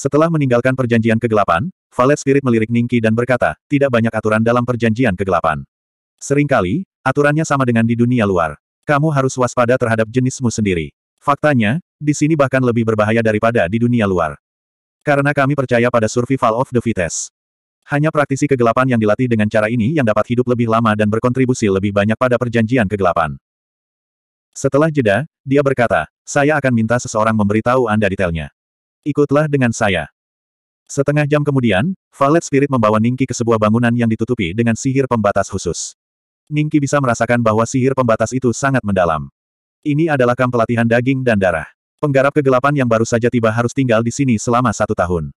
Setelah meninggalkan perjanjian kegelapan, Valet Spirit melirik Ningki dan berkata, tidak banyak aturan dalam perjanjian kegelapan. Seringkali, aturannya sama dengan di dunia luar. Kamu harus waspada terhadap jenismu sendiri. Faktanya, di sini bahkan lebih berbahaya daripada di dunia luar. Karena kami percaya pada survival of the fittest. Hanya praktisi kegelapan yang dilatih dengan cara ini yang dapat hidup lebih lama dan berkontribusi lebih banyak pada perjanjian kegelapan. Setelah jeda, dia berkata, saya akan minta seseorang memberitahu Anda detailnya. Ikutlah dengan saya. Setengah jam kemudian, Valet Spirit membawa Ningki ke sebuah bangunan yang ditutupi dengan sihir pembatas khusus. Ningki bisa merasakan bahwa sihir pembatas itu sangat mendalam. Ini adalah kamp pelatihan daging dan darah. Penggarap kegelapan yang baru saja tiba harus tinggal di sini selama satu tahun.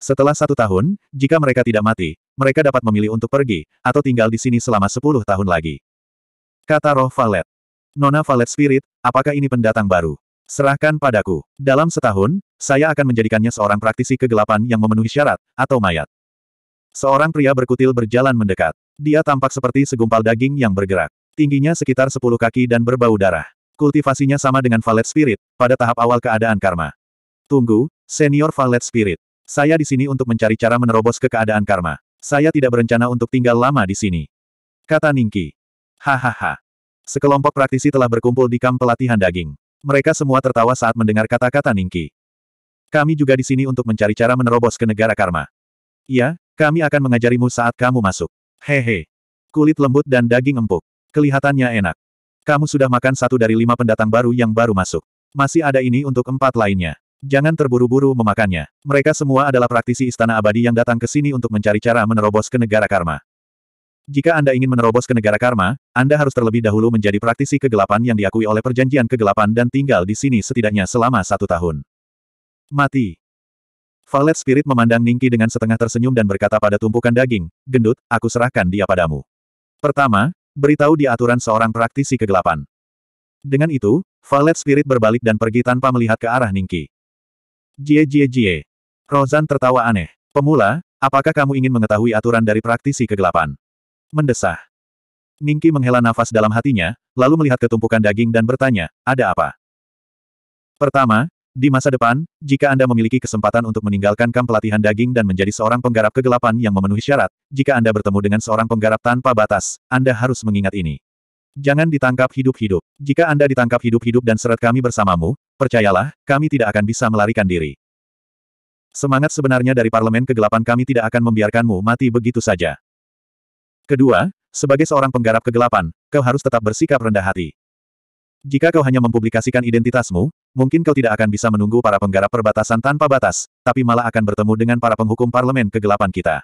Setelah satu tahun, jika mereka tidak mati, mereka dapat memilih untuk pergi, atau tinggal di sini selama sepuluh tahun lagi. Kata roh Valet. Nona Valet Spirit, apakah ini pendatang baru? Serahkan padaku. Dalam setahun, saya akan menjadikannya seorang praktisi kegelapan yang memenuhi syarat, atau mayat. Seorang pria berkutil berjalan mendekat. Dia tampak seperti segumpal daging yang bergerak. Tingginya sekitar 10 kaki dan berbau darah. Kultivasinya sama dengan Valet Spirit, pada tahap awal keadaan karma. Tunggu, Senior Valet Spirit. Saya di sini untuk mencari cara menerobos ke keadaan karma. Saya tidak berencana untuk tinggal lama di sini. Kata Ningki. Hahaha. Sekelompok praktisi telah berkumpul di kamp pelatihan daging. Mereka semua tertawa saat mendengar kata-kata Ningki. Kami juga di sini untuk mencari cara menerobos ke negara karma. Iya, kami akan mengajarimu saat kamu masuk. Hehe. Kulit lembut dan daging empuk. Kelihatannya enak. Kamu sudah makan satu dari lima pendatang baru yang baru masuk. Masih ada ini untuk empat lainnya. Jangan terburu-buru memakannya. Mereka semua adalah praktisi istana abadi yang datang ke sini untuk mencari cara menerobos ke negara karma. Jika Anda ingin menerobos ke negara karma, Anda harus terlebih dahulu menjadi praktisi kegelapan yang diakui oleh perjanjian kegelapan dan tinggal di sini setidaknya selama satu tahun. Mati. Valet Spirit memandang Ningki dengan setengah tersenyum dan berkata pada tumpukan daging, gendut, aku serahkan dia padamu. Pertama, beritahu di aturan seorang praktisi kegelapan. Dengan itu, Valet Spirit berbalik dan pergi tanpa melihat ke arah Ningki. Jie jie jie. Rozan tertawa aneh. Pemula, apakah kamu ingin mengetahui aturan dari praktisi kegelapan? mendesah. Ningki menghela nafas dalam hatinya, lalu melihat ketumpukan daging dan bertanya, ada apa? Pertama, di masa depan, jika Anda memiliki kesempatan untuk meninggalkan kamp pelatihan daging dan menjadi seorang penggarap kegelapan yang memenuhi syarat, jika Anda bertemu dengan seorang penggarap tanpa batas, Anda harus mengingat ini. Jangan ditangkap hidup-hidup. Jika Anda ditangkap hidup-hidup dan seret kami bersamamu, percayalah, kami tidak akan bisa melarikan diri. Semangat sebenarnya dari Parlemen Kegelapan kami tidak akan membiarkanmu mati begitu saja. Kedua, sebagai seorang penggarap kegelapan, kau harus tetap bersikap rendah hati. Jika kau hanya mempublikasikan identitasmu, mungkin kau tidak akan bisa menunggu para penggarap perbatasan tanpa batas, tapi malah akan bertemu dengan para penghukum parlemen kegelapan kita.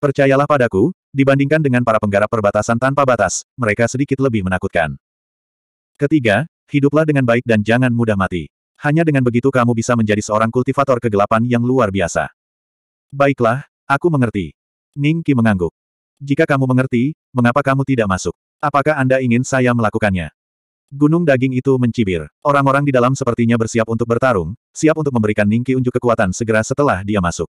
Percayalah padaku, dibandingkan dengan para penggarap perbatasan tanpa batas, mereka sedikit lebih menakutkan. Ketiga, hiduplah dengan baik dan jangan mudah mati. Hanya dengan begitu kamu bisa menjadi seorang kultivator kegelapan yang luar biasa. Baiklah, aku mengerti. Ning Qi mengangguk. Jika kamu mengerti, mengapa kamu tidak masuk? Apakah Anda ingin saya melakukannya? Gunung daging itu mencibir. Orang-orang di dalam sepertinya bersiap untuk bertarung, siap untuk memberikan Ningki unjuk kekuatan segera setelah dia masuk.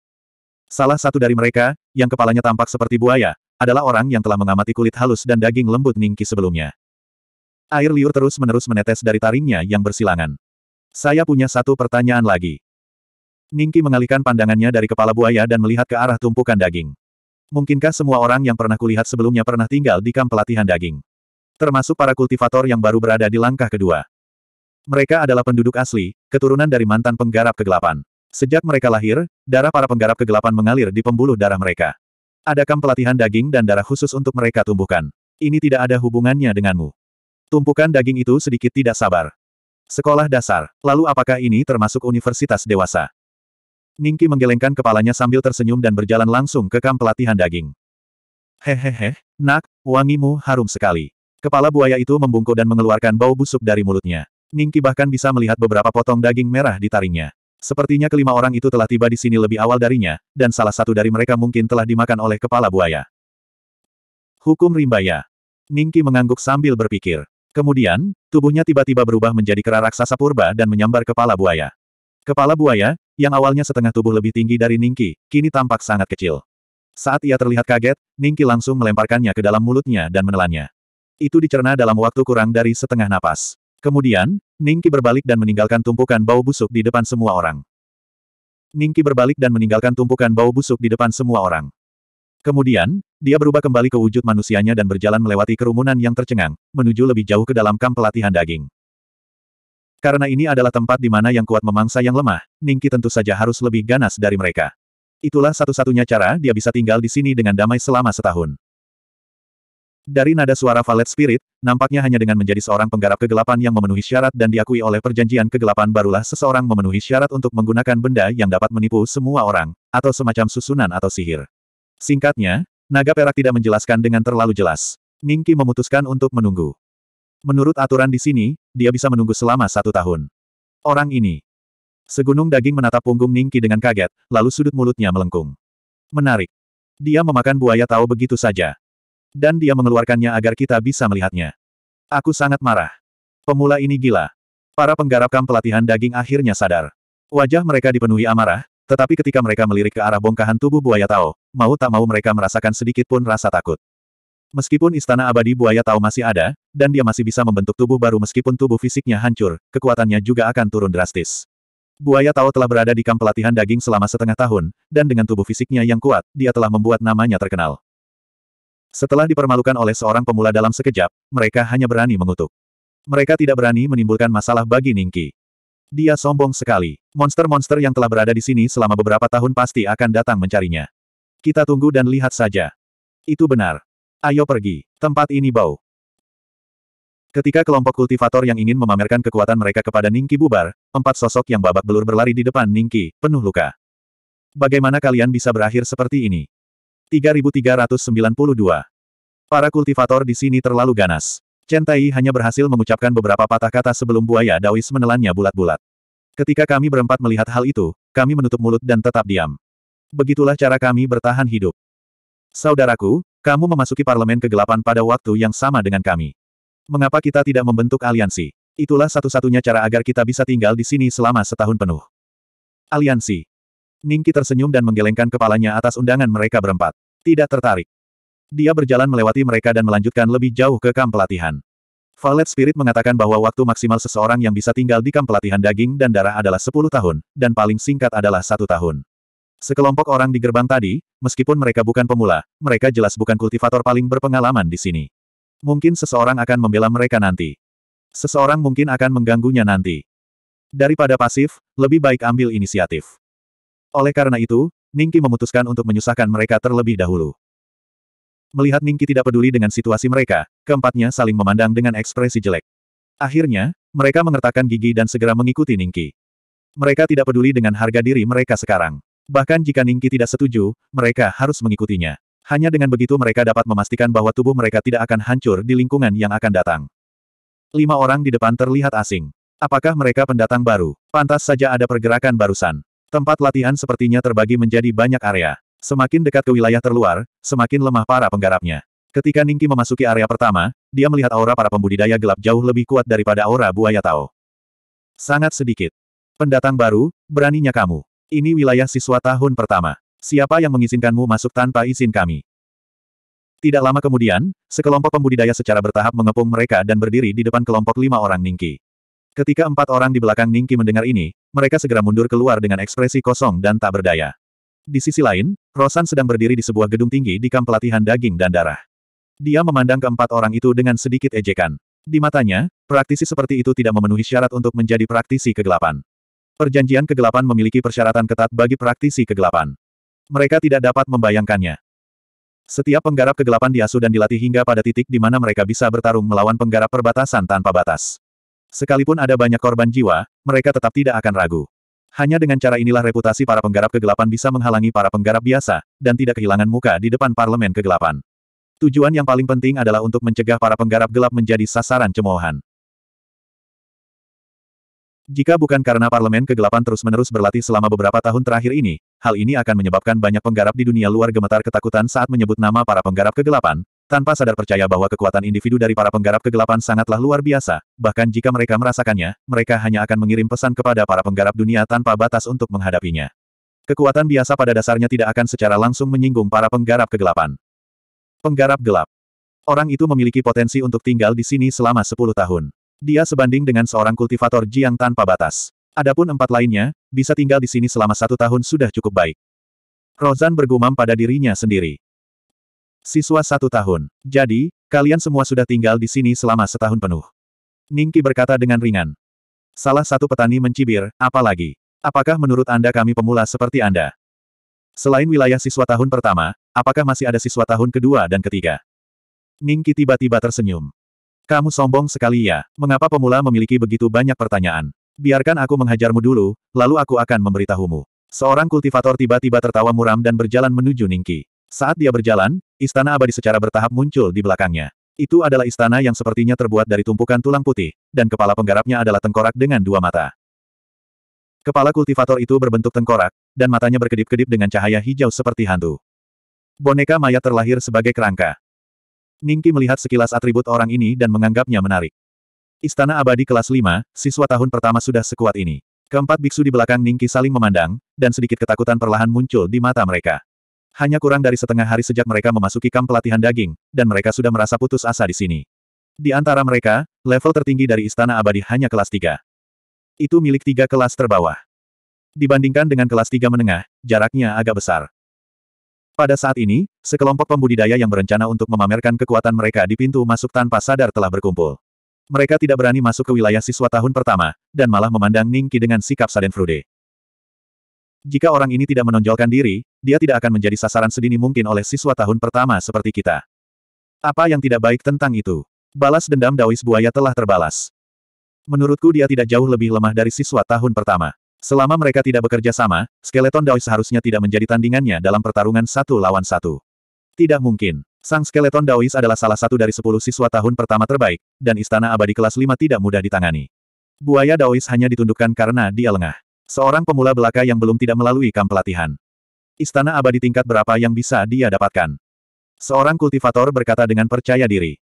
Salah satu dari mereka, yang kepalanya tampak seperti buaya, adalah orang yang telah mengamati kulit halus dan daging lembut Ningki sebelumnya. Air liur terus-menerus menetes dari taringnya yang bersilangan. Saya punya satu pertanyaan lagi. Ningki mengalihkan pandangannya dari kepala buaya dan melihat ke arah tumpukan daging. Mungkinkah semua orang yang pernah kulihat sebelumnya pernah tinggal di kamp pelatihan daging? Termasuk para kultivator yang baru berada di langkah kedua. Mereka adalah penduduk asli, keturunan dari mantan penggarap kegelapan. Sejak mereka lahir, darah para penggarap kegelapan mengalir di pembuluh darah mereka. Ada kamp pelatihan daging dan darah khusus untuk mereka tumbuhkan. Ini tidak ada hubungannya denganmu. Tumpukan daging itu sedikit tidak sabar. Sekolah dasar. Lalu apakah ini termasuk universitas dewasa? Ningki menggelengkan kepalanya sambil tersenyum dan berjalan langsung ke kamp pelatihan daging. Hehehe, nak, wangimu harum sekali. Kepala buaya itu membungkuk dan mengeluarkan bau busuk dari mulutnya. Ningki bahkan bisa melihat beberapa potong daging merah di taringnya. Sepertinya kelima orang itu telah tiba di sini lebih awal darinya, dan salah satu dari mereka mungkin telah dimakan oleh kepala buaya. Hukum Rimbaya. Ningki mengangguk sambil berpikir. Kemudian, tubuhnya tiba-tiba berubah menjadi kera raksasa purba dan menyambar kepala buaya. Kepala buaya, yang awalnya setengah tubuh lebih tinggi dari Ningki, kini tampak sangat kecil. Saat ia terlihat kaget, Ningki langsung melemparkannya ke dalam mulutnya dan menelannya. Itu dicerna dalam waktu kurang dari setengah napas. Kemudian, Ningki berbalik dan meninggalkan tumpukan bau busuk di depan semua orang. Ningki berbalik dan meninggalkan tumpukan bau busuk di depan semua orang. Kemudian, dia berubah kembali ke wujud manusianya dan berjalan melewati kerumunan yang tercengang, menuju lebih jauh ke dalam kamp pelatihan daging. Karena ini adalah tempat di mana yang kuat memangsa yang lemah, Ningki tentu saja harus lebih ganas dari mereka. Itulah satu-satunya cara dia bisa tinggal di sini dengan damai selama setahun. Dari nada suara Valet Spirit, nampaknya hanya dengan menjadi seorang penggarap kegelapan yang memenuhi syarat dan diakui oleh perjanjian kegelapan barulah seseorang memenuhi syarat untuk menggunakan benda yang dapat menipu semua orang, atau semacam susunan atau sihir. Singkatnya, naga perak tidak menjelaskan dengan terlalu jelas. Ningki memutuskan untuk menunggu. Menurut aturan di sini, dia bisa menunggu selama satu tahun. Orang ini. Segunung daging menatap punggung Ningki dengan kaget, lalu sudut mulutnya melengkung. Menarik. Dia memakan buaya tahu begitu saja. Dan dia mengeluarkannya agar kita bisa melihatnya. Aku sangat marah. Pemula ini gila. Para penggarap kamp pelatihan daging akhirnya sadar. Wajah mereka dipenuhi amarah, tetapi ketika mereka melirik ke arah bongkahan tubuh buaya tahu, mau tak mau mereka merasakan sedikit pun rasa takut. Meskipun istana abadi buaya tahu masih ada, dan dia masih bisa membentuk tubuh baru meskipun tubuh fisiknya hancur, kekuatannya juga akan turun drastis. Buaya Tao telah berada di kamp pelatihan daging selama setengah tahun, dan dengan tubuh fisiknya yang kuat, dia telah membuat namanya terkenal. Setelah dipermalukan oleh seorang pemula dalam sekejap, mereka hanya berani mengutuk. Mereka tidak berani menimbulkan masalah bagi Ningki. Dia sombong sekali. Monster-monster yang telah berada di sini selama beberapa tahun pasti akan datang mencarinya. Kita tunggu dan lihat saja. Itu benar. Ayo pergi. Tempat ini bau. Ketika kelompok kultivator yang ingin memamerkan kekuatan mereka kepada Ningki bubar, empat sosok yang babak belur berlari di depan Ningki, penuh luka. Bagaimana kalian bisa berakhir seperti ini? 3392. Para kultivator di sini terlalu ganas. Chen Tai hanya berhasil mengucapkan beberapa patah kata sebelum buaya Dawis menelannya bulat-bulat. Ketika kami berempat melihat hal itu, kami menutup mulut dan tetap diam. Begitulah cara kami bertahan hidup. Saudaraku, kamu memasuki parlemen kegelapan pada waktu yang sama dengan kami. Mengapa kita tidak membentuk aliansi? Itulah satu-satunya cara agar kita bisa tinggal di sini selama setahun penuh. Aliansi. Ningki tersenyum dan menggelengkan kepalanya atas undangan mereka berempat. Tidak tertarik. Dia berjalan melewati mereka dan melanjutkan lebih jauh ke kamp pelatihan. Valet Spirit mengatakan bahwa waktu maksimal seseorang yang bisa tinggal di kamp pelatihan daging dan darah adalah 10 tahun, dan paling singkat adalah satu tahun. Sekelompok orang di gerbang tadi, meskipun mereka bukan pemula, mereka jelas bukan kultivator paling berpengalaman di sini. Mungkin seseorang akan membela mereka nanti. Seseorang mungkin akan mengganggunya nanti. Daripada pasif, lebih baik ambil inisiatif. Oleh karena itu, Ningki memutuskan untuk menyusahkan mereka terlebih dahulu. Melihat Ningki tidak peduli dengan situasi mereka, keempatnya saling memandang dengan ekspresi jelek. Akhirnya, mereka mengertakkan gigi dan segera mengikuti Ningki. Mereka tidak peduli dengan harga diri mereka sekarang. Bahkan jika Ningki tidak setuju, mereka harus mengikutinya. Hanya dengan begitu mereka dapat memastikan bahwa tubuh mereka tidak akan hancur di lingkungan yang akan datang. Lima orang di depan terlihat asing. Apakah mereka pendatang baru? Pantas saja ada pergerakan barusan. Tempat latihan sepertinya terbagi menjadi banyak area. Semakin dekat ke wilayah terluar, semakin lemah para penggarapnya. Ketika Ningki memasuki area pertama, dia melihat aura para pembudidaya gelap jauh lebih kuat daripada aura buaya Tao. Sangat sedikit. Pendatang baru, beraninya kamu. Ini wilayah siswa tahun pertama siapa yang mengizinkanmu masuk tanpa izin kami? Tidak lama kemudian, sekelompok pembudidaya secara bertahap mengepung mereka dan berdiri di depan kelompok lima orang Ningki. Ketika empat orang di belakang Ningki mendengar ini, mereka segera mundur keluar dengan ekspresi kosong dan tak berdaya. Di sisi lain, Rosan sedang berdiri di sebuah gedung tinggi di kamp pelatihan daging dan darah. Dia memandang keempat orang itu dengan sedikit ejekan. Di matanya, praktisi seperti itu tidak memenuhi syarat untuk menjadi praktisi kegelapan. Perjanjian kegelapan memiliki persyaratan ketat bagi praktisi kegelapan. Mereka tidak dapat membayangkannya. Setiap penggarap kegelapan diasuh dan dilatih hingga pada titik di mana mereka bisa bertarung melawan penggarap perbatasan tanpa batas. Sekalipun ada banyak korban jiwa, mereka tetap tidak akan ragu. Hanya dengan cara inilah reputasi para penggarap kegelapan bisa menghalangi para penggarap biasa, dan tidak kehilangan muka di depan parlemen kegelapan. Tujuan yang paling penting adalah untuk mencegah para penggarap gelap menjadi sasaran cemoohan. Jika bukan karena parlemen kegelapan terus-menerus berlatih selama beberapa tahun terakhir ini, hal ini akan menyebabkan banyak penggarap di dunia luar gemetar ketakutan saat menyebut nama para penggarap kegelapan, tanpa sadar percaya bahwa kekuatan individu dari para penggarap kegelapan sangatlah luar biasa, bahkan jika mereka merasakannya, mereka hanya akan mengirim pesan kepada para penggarap dunia tanpa batas untuk menghadapinya. Kekuatan biasa pada dasarnya tidak akan secara langsung menyinggung para penggarap kegelapan. Penggarap gelap. Orang itu memiliki potensi untuk tinggal di sini selama 10 tahun. Dia sebanding dengan seorang kultivator Jiang tanpa batas. Adapun empat lainnya, bisa tinggal di sini selama satu tahun sudah cukup baik. Rozan bergumam pada dirinya sendiri. Siswa satu tahun. Jadi, kalian semua sudah tinggal di sini selama setahun penuh. Ningki berkata dengan ringan. Salah satu petani mencibir, apalagi. Apakah menurut Anda kami pemula seperti Anda? Selain wilayah siswa tahun pertama, apakah masih ada siswa tahun kedua dan ketiga? Ningki tiba-tiba tersenyum. Kamu sombong sekali ya. Mengapa pemula memiliki begitu banyak pertanyaan? Biarkan aku menghajarmu dulu, lalu aku akan memberitahumu. Seorang kultivator tiba-tiba tertawa muram dan berjalan menuju Ningki. Saat dia berjalan, istana abadi secara bertahap muncul di belakangnya. Itu adalah istana yang sepertinya terbuat dari tumpukan tulang putih, dan kepala penggarapnya adalah tengkorak dengan dua mata. Kepala kultivator itu berbentuk tengkorak, dan matanya berkedip-kedip dengan cahaya hijau seperti hantu. Boneka mayat terlahir sebagai kerangka. Ningki melihat sekilas atribut orang ini dan menganggapnya menarik. Istana abadi kelas 5, siswa tahun pertama sudah sekuat ini. Keempat biksu di belakang Ningki saling memandang, dan sedikit ketakutan perlahan muncul di mata mereka. Hanya kurang dari setengah hari sejak mereka memasuki kamp pelatihan daging, dan mereka sudah merasa putus asa di sini. Di antara mereka, level tertinggi dari istana abadi hanya kelas 3. Itu milik tiga kelas terbawah. Dibandingkan dengan kelas 3 menengah, jaraknya agak besar. Pada saat ini, sekelompok pembudidaya yang berencana untuk memamerkan kekuatan mereka di pintu masuk tanpa sadar telah berkumpul. Mereka tidak berani masuk ke wilayah siswa tahun pertama, dan malah memandang Ningki dengan sikap sadenfrude. Jika orang ini tidak menonjolkan diri, dia tidak akan menjadi sasaran sedini mungkin oleh siswa tahun pertama seperti kita. Apa yang tidak baik tentang itu? Balas dendam Dawis Buaya telah terbalas. Menurutku dia tidak jauh lebih lemah dari siswa tahun pertama. Selama mereka tidak bekerja sama, skeleton Daoi seharusnya tidak menjadi tandingannya dalam pertarungan satu lawan satu. Tidak mungkin. Sang skeleton Daois adalah salah satu dari sepuluh siswa tahun pertama terbaik, dan istana abadi kelas lima tidak mudah ditangani. Buaya Daois hanya ditundukkan karena dia lengah. Seorang pemula belaka yang belum tidak melalui kamp pelatihan. Istana abadi tingkat berapa yang bisa dia dapatkan? Seorang kultivator berkata dengan percaya diri.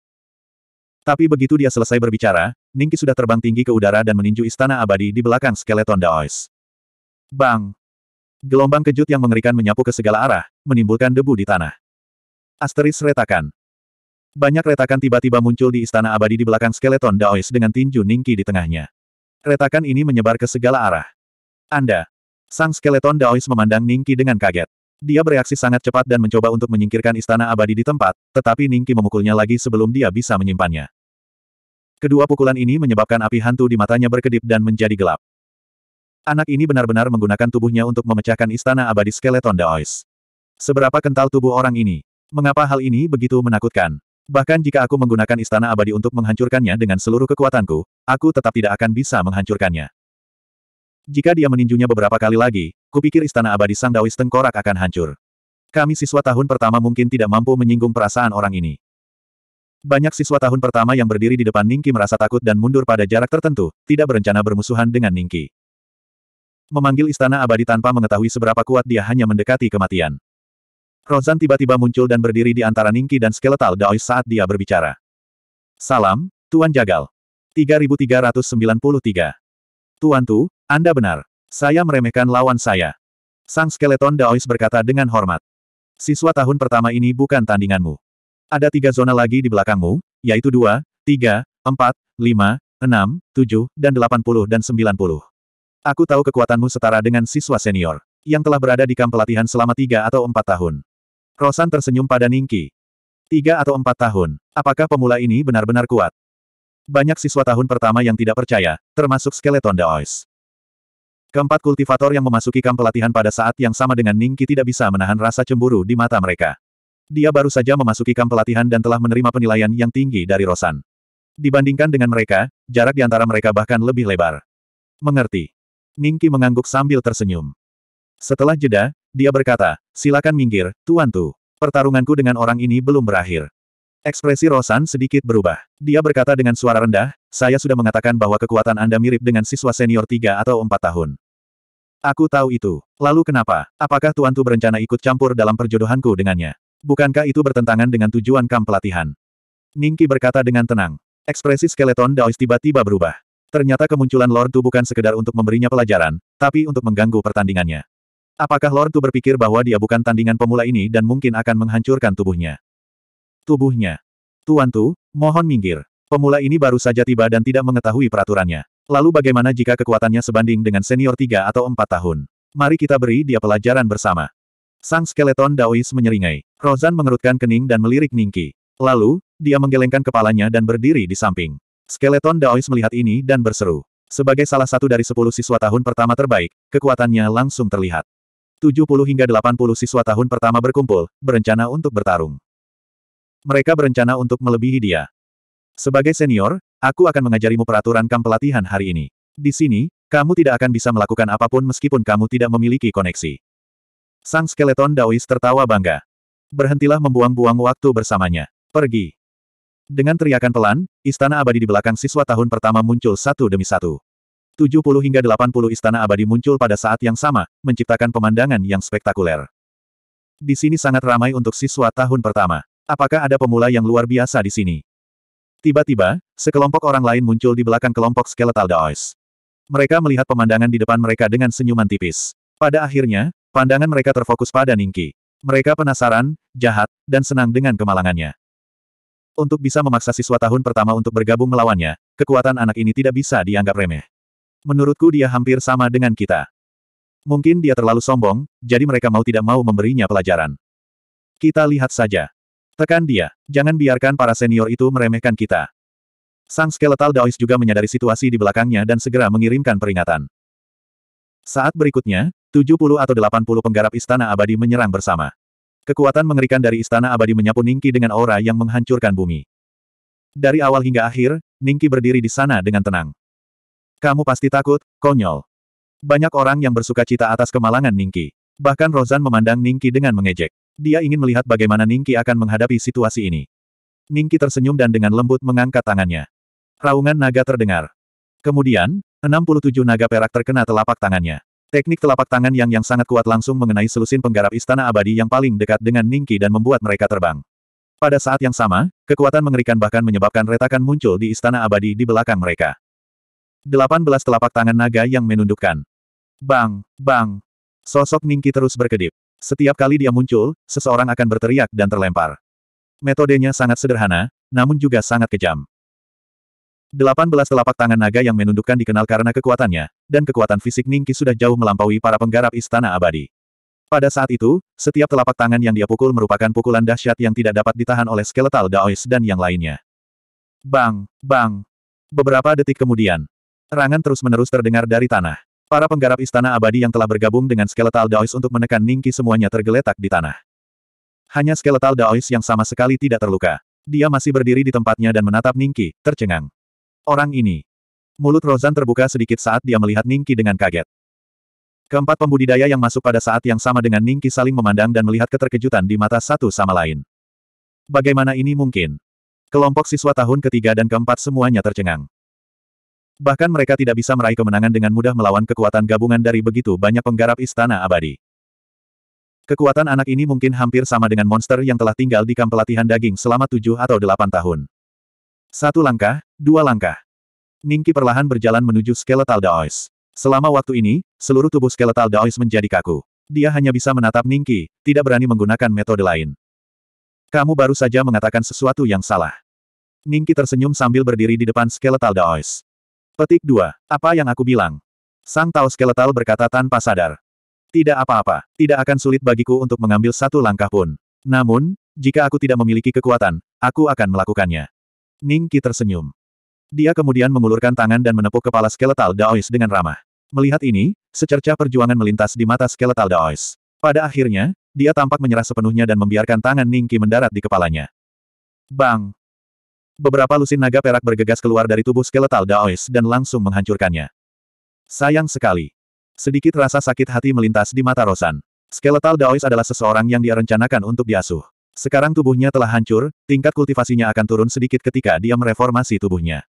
Tapi begitu dia selesai berbicara, Ningki sudah terbang tinggi ke udara dan meninju istana abadi di belakang skeleton Daois. Bang! Gelombang kejut yang mengerikan menyapu ke segala arah, menimbulkan debu di tanah. Asteris retakan. Banyak retakan tiba-tiba muncul di istana abadi di belakang skeleton Daois dengan tinju Ningki di tengahnya. Retakan ini menyebar ke segala arah. Anda! Sang skeleton Daois memandang Ningki dengan kaget. Dia bereaksi sangat cepat dan mencoba untuk menyingkirkan istana abadi di tempat, tetapi Ningki memukulnya lagi sebelum dia bisa menyimpannya. Kedua pukulan ini menyebabkan api hantu di matanya berkedip dan menjadi gelap. Anak ini benar-benar menggunakan tubuhnya untuk memecahkan istana abadi skeleton Daois. Seberapa kental tubuh orang ini? Mengapa hal ini begitu menakutkan? Bahkan jika aku menggunakan istana abadi untuk menghancurkannya dengan seluruh kekuatanku, aku tetap tidak akan bisa menghancurkannya. Jika dia meninjunya beberapa kali lagi, kupikir istana abadi Sang Daois Tengkorak akan hancur. Kami siswa tahun pertama mungkin tidak mampu menyinggung perasaan orang ini. Banyak siswa tahun pertama yang berdiri di depan Ningki merasa takut dan mundur pada jarak tertentu, tidak berencana bermusuhan dengan Ningki. Memanggil istana abadi tanpa mengetahui seberapa kuat dia hanya mendekati kematian. Rozan tiba-tiba muncul dan berdiri di antara Ningki dan skeletal Daois saat dia berbicara. Salam, Tuan Jagal. 3393. Tuan Tu, Anda benar. Saya meremehkan lawan saya. Sang skeleton Daois berkata dengan hormat. Siswa tahun pertama ini bukan tandinganmu. Ada tiga zona lagi di belakangmu, yaitu dua, tiga, empat, lima, enam, tujuh, dan delapan puluh dan sembilan puluh. Aku tahu kekuatanmu setara dengan siswa senior, yang telah berada di kamp pelatihan selama tiga atau empat tahun. Rosan tersenyum pada Ningki. Tiga atau empat tahun, apakah pemula ini benar-benar kuat? Banyak siswa tahun pertama yang tidak percaya, termasuk Skeleton Daois. Keempat kultivator yang memasuki kamp pelatihan pada saat yang sama dengan Ningki tidak bisa menahan rasa cemburu di mata mereka. Dia baru saja memasuki kamp pelatihan dan telah menerima penilaian yang tinggi dari Rosan. Dibandingkan dengan mereka, jarak di antara mereka bahkan lebih lebar. Mengerti. Ningki mengangguk sambil tersenyum. Setelah jeda, dia berkata, silakan minggir, Tuan Tu. Pertarunganku dengan orang ini belum berakhir. Ekspresi Rosan sedikit berubah. Dia berkata dengan suara rendah, saya sudah mengatakan bahwa kekuatan Anda mirip dengan siswa senior tiga atau empat tahun. Aku tahu itu. Lalu kenapa? Apakah Tuan Tu berencana ikut campur dalam perjodohanku dengannya? Bukankah itu bertentangan dengan tujuan kamp pelatihan? Ningki berkata dengan tenang. Ekspresi skeleton Daois tiba-tiba berubah. Ternyata kemunculan Lord Tu bukan sekedar untuk memberinya pelajaran, tapi untuk mengganggu pertandingannya. Apakah Lord Tu berpikir bahwa dia bukan tandingan pemula ini dan mungkin akan menghancurkan tubuhnya? Tubuhnya. Tuan Tu, mohon minggir. Pemula ini baru saja tiba dan tidak mengetahui peraturannya. Lalu bagaimana jika kekuatannya sebanding dengan senior tiga atau empat tahun? Mari kita beri dia pelajaran bersama. Sang skeleton Daois menyeringai. Rozan mengerutkan kening dan melirik Ningki. Lalu, dia menggelengkan kepalanya dan berdiri di samping. Skeleton Daois melihat ini dan berseru. Sebagai salah satu dari sepuluh siswa tahun pertama terbaik, kekuatannya langsung terlihat. 70 hingga 80 siswa tahun pertama berkumpul, berencana untuk bertarung. Mereka berencana untuk melebihi dia. Sebagai senior, aku akan mengajarimu peraturan kamp pelatihan hari ini. Di sini, kamu tidak akan bisa melakukan apapun meskipun kamu tidak memiliki koneksi. Sang skeleton Daois tertawa bangga. Berhentilah membuang-buang waktu bersamanya. Pergi. Dengan teriakan pelan, istana abadi di belakang siswa tahun pertama muncul satu demi satu. 70 hingga 80 istana abadi muncul pada saat yang sama, menciptakan pemandangan yang spektakuler. Di sini sangat ramai untuk siswa tahun pertama. Apakah ada pemula yang luar biasa di sini? Tiba-tiba, sekelompok orang lain muncul di belakang kelompok skeletal Daois. Mereka melihat pemandangan di depan mereka dengan senyuman tipis. Pada akhirnya, Pandangan mereka terfokus pada Ningki. Mereka penasaran, jahat, dan senang dengan kemalangannya. Untuk bisa memaksa siswa tahun pertama untuk bergabung melawannya, kekuatan anak ini tidak bisa dianggap remeh. Menurutku dia hampir sama dengan kita. Mungkin dia terlalu sombong, jadi mereka mau tidak mau memberinya pelajaran. Kita lihat saja. Tekan dia, jangan biarkan para senior itu meremehkan kita. Sang skeletal Daois juga menyadari situasi di belakangnya dan segera mengirimkan peringatan. Saat berikutnya, 70 atau 80 penggarap istana abadi menyerang bersama. Kekuatan mengerikan dari istana abadi menyapu Ningki dengan aura yang menghancurkan bumi. Dari awal hingga akhir, Ningki berdiri di sana dengan tenang. Kamu pasti takut, konyol. Banyak orang yang bersuka cita atas kemalangan Ningki. Bahkan Rozan memandang Ningki dengan mengejek. Dia ingin melihat bagaimana Ningki akan menghadapi situasi ini. Ningki tersenyum dan dengan lembut mengangkat tangannya. Raungan naga terdengar. Kemudian, 67 naga perak terkena telapak tangannya. Teknik telapak tangan yang yang sangat kuat langsung mengenai selusin penggarap istana abadi yang paling dekat dengan Ningki dan membuat mereka terbang. Pada saat yang sama, kekuatan mengerikan bahkan menyebabkan retakan muncul di istana abadi di belakang mereka. 18 telapak tangan naga yang menundukkan. Bang, bang. Sosok Ningki terus berkedip. Setiap kali dia muncul, seseorang akan berteriak dan terlempar. Metodenya sangat sederhana, namun juga sangat kejam delapan belas telapak tangan naga yang menundukkan dikenal karena kekuatannya, dan kekuatan fisik Ningki sudah jauh melampaui para penggarap istana abadi. Pada saat itu, setiap telapak tangan yang dia pukul merupakan pukulan dahsyat yang tidak dapat ditahan oleh skeletal Daois dan yang lainnya. Bang, bang. Beberapa detik kemudian, rangan terus-menerus terdengar dari tanah. Para penggarap istana abadi yang telah bergabung dengan skeletal Daois untuk menekan Ningki semuanya tergeletak di tanah. Hanya skeletal Daois yang sama sekali tidak terluka. Dia masih berdiri di tempatnya dan menatap Ningki, tercengang. Orang ini. Mulut Rozan terbuka sedikit saat dia melihat Ningki dengan kaget. Keempat pembudidaya yang masuk pada saat yang sama dengan Ningki saling memandang dan melihat keterkejutan di mata satu sama lain. Bagaimana ini mungkin? Kelompok siswa tahun ketiga dan keempat semuanya tercengang. Bahkan mereka tidak bisa meraih kemenangan dengan mudah melawan kekuatan gabungan dari begitu banyak penggarap istana abadi. Kekuatan anak ini mungkin hampir sama dengan monster yang telah tinggal di kamp pelatihan daging selama tujuh atau delapan tahun. Satu langkah, dua langkah. Ningki perlahan berjalan menuju skeletal Daois. Selama waktu ini, seluruh tubuh skeletal Daois menjadi kaku. Dia hanya bisa menatap Ningki, tidak berani menggunakan metode lain. Kamu baru saja mengatakan sesuatu yang salah. Ningki tersenyum sambil berdiri di depan skeletal Daois. Petik 2. Apa yang aku bilang? Sang Tao Skeletal berkata tanpa sadar. Tidak apa-apa, tidak akan sulit bagiku untuk mengambil satu langkah pun. Namun, jika aku tidak memiliki kekuatan, aku akan melakukannya. Ning Qi tersenyum. Dia kemudian mengulurkan tangan dan menepuk kepala skeletal Daois dengan ramah. Melihat ini, secercah perjuangan melintas di mata skeletal Daois. Pada akhirnya, dia tampak menyerah sepenuhnya dan membiarkan tangan Ning Qi mendarat di kepalanya. Bang! Beberapa lusin naga perak bergegas keluar dari tubuh skeletal Daois dan langsung menghancurkannya. Sayang sekali. Sedikit rasa sakit hati melintas di mata Rosan. Skeletal Daois adalah seseorang yang dia rencanakan untuk diasuh. Sekarang tubuhnya telah hancur, tingkat kultivasinya akan turun sedikit ketika dia mereformasi tubuhnya.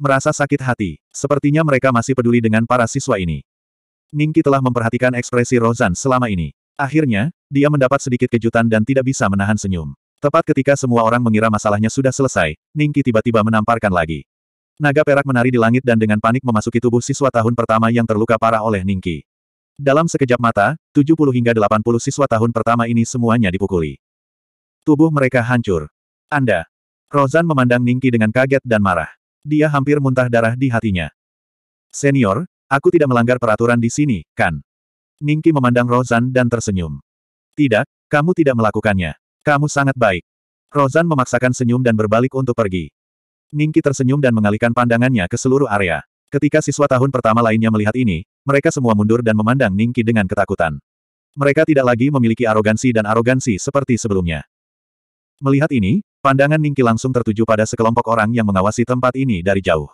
Merasa sakit hati, sepertinya mereka masih peduli dengan para siswa ini. Ningki telah memperhatikan ekspresi Rozan selama ini. Akhirnya, dia mendapat sedikit kejutan dan tidak bisa menahan senyum. Tepat ketika semua orang mengira masalahnya sudah selesai, Ningki tiba-tiba menamparkan lagi. Naga perak menari di langit dan dengan panik memasuki tubuh siswa tahun pertama yang terluka parah oleh Ningki. Dalam sekejap mata, 70 hingga 80 siswa tahun pertama ini semuanya dipukuli. Tubuh mereka hancur. Anda. Rozan memandang Ningki dengan kaget dan marah. Dia hampir muntah darah di hatinya. Senior, aku tidak melanggar peraturan di sini, kan? Ningki memandang Rozan dan tersenyum. Tidak, kamu tidak melakukannya. Kamu sangat baik. Rozan memaksakan senyum dan berbalik untuk pergi. Ningki tersenyum dan mengalihkan pandangannya ke seluruh area. Ketika siswa tahun pertama lainnya melihat ini, mereka semua mundur dan memandang Ningki dengan ketakutan. Mereka tidak lagi memiliki arogansi dan arogansi seperti sebelumnya. Melihat ini, pandangan Ningki langsung tertuju pada sekelompok orang yang mengawasi tempat ini dari jauh.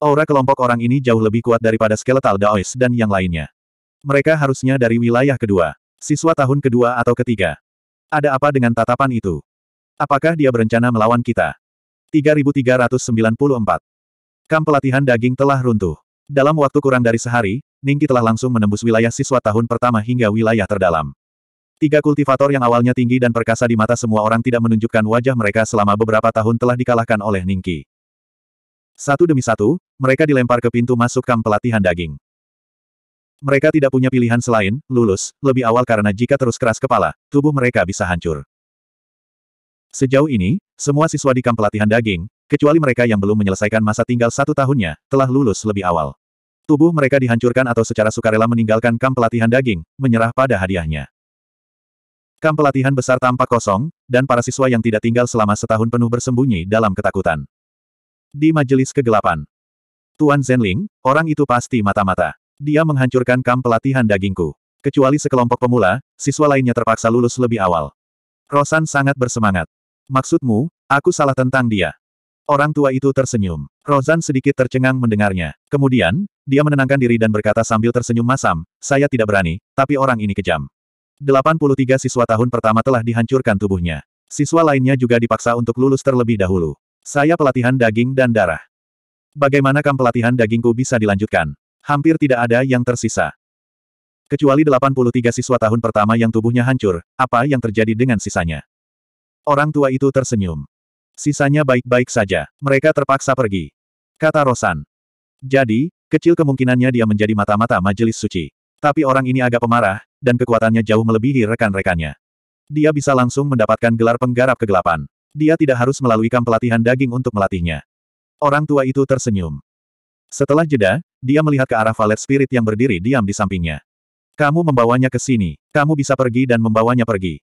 Aura kelompok orang ini jauh lebih kuat daripada skeletal Daois dan yang lainnya. Mereka harusnya dari wilayah kedua, siswa tahun kedua atau ketiga. Ada apa dengan tatapan itu? Apakah dia berencana melawan kita? 3394 Kamp pelatihan daging telah runtuh. Dalam waktu kurang dari sehari, Ningki telah langsung menembus wilayah siswa tahun pertama hingga wilayah terdalam. Tiga kultivator yang awalnya tinggi dan perkasa di mata semua orang tidak menunjukkan wajah mereka selama beberapa tahun telah dikalahkan oleh Ningki. Satu demi satu, mereka dilempar ke pintu masuk kamp pelatihan daging. Mereka tidak punya pilihan selain lulus lebih awal karena jika terus keras kepala, tubuh mereka bisa hancur. Sejauh ini, semua siswa di kamp pelatihan daging, kecuali mereka yang belum menyelesaikan masa tinggal satu tahunnya, telah lulus lebih awal. Tubuh mereka dihancurkan atau secara sukarela meninggalkan kamp pelatihan daging, menyerah pada hadiahnya. Kamp pelatihan besar tampak kosong, dan para siswa yang tidak tinggal selama setahun penuh bersembunyi dalam ketakutan. Di majelis kegelapan. Tuan Zhenling, orang itu pasti mata-mata. Dia menghancurkan kamp pelatihan dagingku. Kecuali sekelompok pemula, siswa lainnya terpaksa lulus lebih awal. Rosan sangat bersemangat. Maksudmu, aku salah tentang dia. Orang tua itu tersenyum. Rosan sedikit tercengang mendengarnya. Kemudian, dia menenangkan diri dan berkata sambil tersenyum masam, saya tidak berani, tapi orang ini kejam. 83 siswa tahun pertama telah dihancurkan tubuhnya. Siswa lainnya juga dipaksa untuk lulus terlebih dahulu. Saya pelatihan daging dan darah. Bagaimana kam pelatihan dagingku bisa dilanjutkan? Hampir tidak ada yang tersisa. Kecuali 83 siswa tahun pertama yang tubuhnya hancur, apa yang terjadi dengan sisanya? Orang tua itu tersenyum. Sisanya baik-baik saja. Mereka terpaksa pergi. Kata Rosan. Jadi, kecil kemungkinannya dia menjadi mata-mata majelis suci. Tapi orang ini agak pemarah, dan kekuatannya jauh melebihi rekan-rekannya. Dia bisa langsung mendapatkan gelar penggarap kegelapan. Dia tidak harus melalui kamp pelatihan daging untuk melatihnya. Orang tua itu tersenyum. Setelah jeda, dia melihat ke arah valet spirit yang berdiri diam di sampingnya. Kamu membawanya ke sini. Kamu bisa pergi dan membawanya pergi.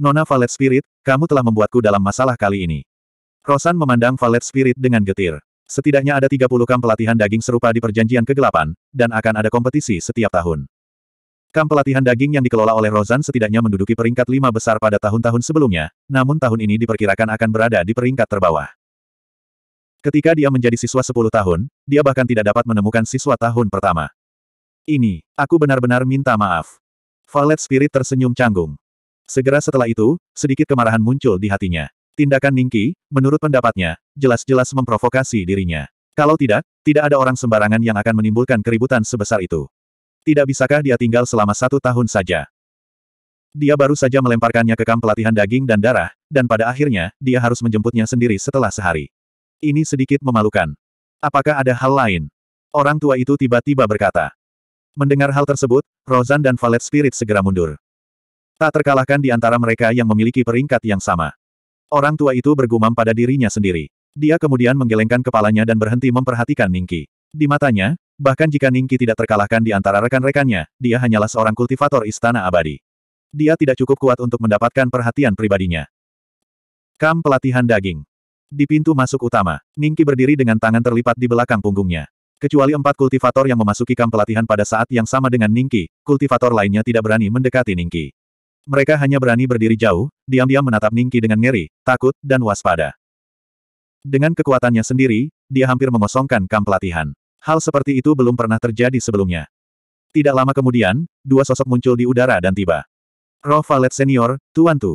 Nona Valet Spirit, kamu telah membuatku dalam masalah kali ini. Rosan memandang Valet Spirit dengan getir. Setidaknya ada 30 kamp pelatihan daging serupa di perjanjian kegelapan, dan akan ada kompetisi setiap tahun. Kamp pelatihan daging yang dikelola oleh Rozan setidaknya menduduki peringkat lima besar pada tahun-tahun sebelumnya, namun tahun ini diperkirakan akan berada di peringkat terbawah. Ketika dia menjadi siswa sepuluh tahun, dia bahkan tidak dapat menemukan siswa tahun pertama. Ini, aku benar-benar minta maaf. Valet Spirit tersenyum canggung. Segera setelah itu, sedikit kemarahan muncul di hatinya. Tindakan Ningki, menurut pendapatnya, jelas-jelas memprovokasi dirinya. Kalau tidak, tidak ada orang sembarangan yang akan menimbulkan keributan sebesar itu. Tidak bisakah dia tinggal selama satu tahun saja? Dia baru saja melemparkannya ke kamp pelatihan daging dan darah, dan pada akhirnya, dia harus menjemputnya sendiri setelah sehari. Ini sedikit memalukan. Apakah ada hal lain? Orang tua itu tiba-tiba berkata. Mendengar hal tersebut, Rozan dan Valet Spirit segera mundur. Tak terkalahkan di antara mereka yang memiliki peringkat yang sama. Orang tua itu bergumam pada dirinya sendiri. Dia kemudian menggelengkan kepalanya dan berhenti memperhatikan Ningki. Di matanya, bahkan jika Ningki tidak terkalahkan di antara rekan-rekannya, dia hanyalah seorang kultivator istana abadi. Dia tidak cukup kuat untuk mendapatkan perhatian pribadinya. Kam pelatihan daging. Di pintu masuk utama, Ningki berdiri dengan tangan terlipat di belakang punggungnya. Kecuali empat kultivator yang memasuki kam pelatihan pada saat yang sama dengan Ningki, kultivator lainnya tidak berani mendekati Ningki. Mereka hanya berani berdiri jauh, diam-diam menatap Ningki dengan ngeri, takut, dan waspada. Dengan kekuatannya sendiri, dia hampir mengosongkan kamp pelatihan. Hal seperti itu belum pernah terjadi sebelumnya. Tidak lama kemudian, dua sosok muncul di udara dan tiba. Roh Valet Senior, Tuan Tu.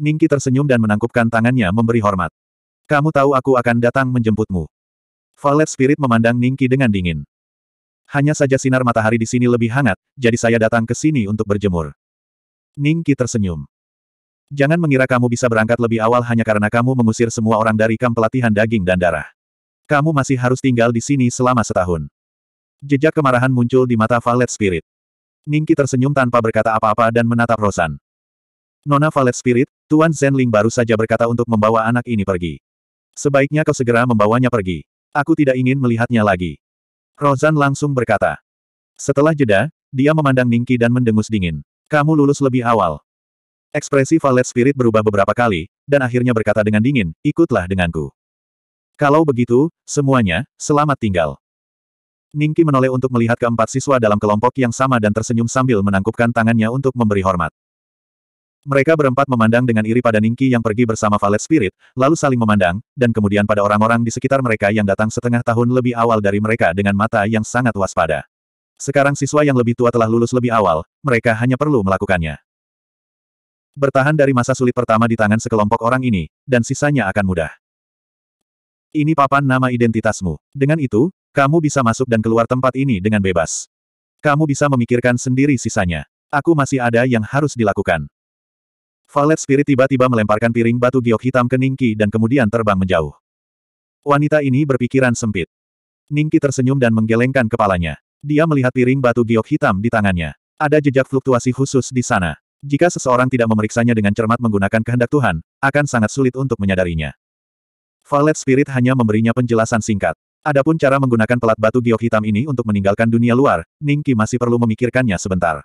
Ningki tersenyum dan menangkupkan tangannya memberi hormat. Kamu tahu aku akan datang menjemputmu. Valet Spirit memandang Ningki dengan dingin. Hanya saja sinar matahari di sini lebih hangat, jadi saya datang ke sini untuk berjemur. Ningki tersenyum. Jangan mengira kamu bisa berangkat lebih awal hanya karena kamu mengusir semua orang dari kamp pelatihan daging dan darah. Kamu masih harus tinggal di sini selama setahun. Jejak kemarahan muncul di mata Valet Spirit. Ningki tersenyum tanpa berkata apa-apa dan menatap Rosan. Nona Valet Spirit, Tuan Zenling baru saja berkata untuk membawa anak ini pergi. Sebaiknya kau segera membawanya pergi. Aku tidak ingin melihatnya lagi. Rosan langsung berkata. Setelah jeda, dia memandang Ningki dan mendengus dingin. Kamu lulus lebih awal. Ekspresi Valet Spirit berubah beberapa kali, dan akhirnya berkata dengan dingin, ikutlah denganku. Kalau begitu, semuanya, selamat tinggal. Ningki menoleh untuk melihat keempat siswa dalam kelompok yang sama dan tersenyum sambil menangkupkan tangannya untuk memberi hormat. Mereka berempat memandang dengan iri pada Ningki yang pergi bersama Valet Spirit, lalu saling memandang, dan kemudian pada orang-orang di sekitar mereka yang datang setengah tahun lebih awal dari mereka dengan mata yang sangat waspada. Sekarang siswa yang lebih tua telah lulus lebih awal, mereka hanya perlu melakukannya. Bertahan dari masa sulit pertama di tangan sekelompok orang ini, dan sisanya akan mudah. Ini papan nama identitasmu. Dengan itu, kamu bisa masuk dan keluar tempat ini dengan bebas. Kamu bisa memikirkan sendiri sisanya. Aku masih ada yang harus dilakukan. Valet Spirit tiba-tiba melemparkan piring batu giok hitam ke Ningki dan kemudian terbang menjauh. Wanita ini berpikiran sempit. Ningki tersenyum dan menggelengkan kepalanya. Dia melihat piring batu giok hitam di tangannya. Ada jejak fluktuasi khusus di sana. Jika seseorang tidak memeriksanya dengan cermat menggunakan kehendak Tuhan, akan sangat sulit untuk menyadarinya. Violet Spirit hanya memberinya penjelasan singkat. Adapun cara menggunakan pelat batu giok hitam ini untuk meninggalkan dunia luar, Ningki masih perlu memikirkannya sebentar.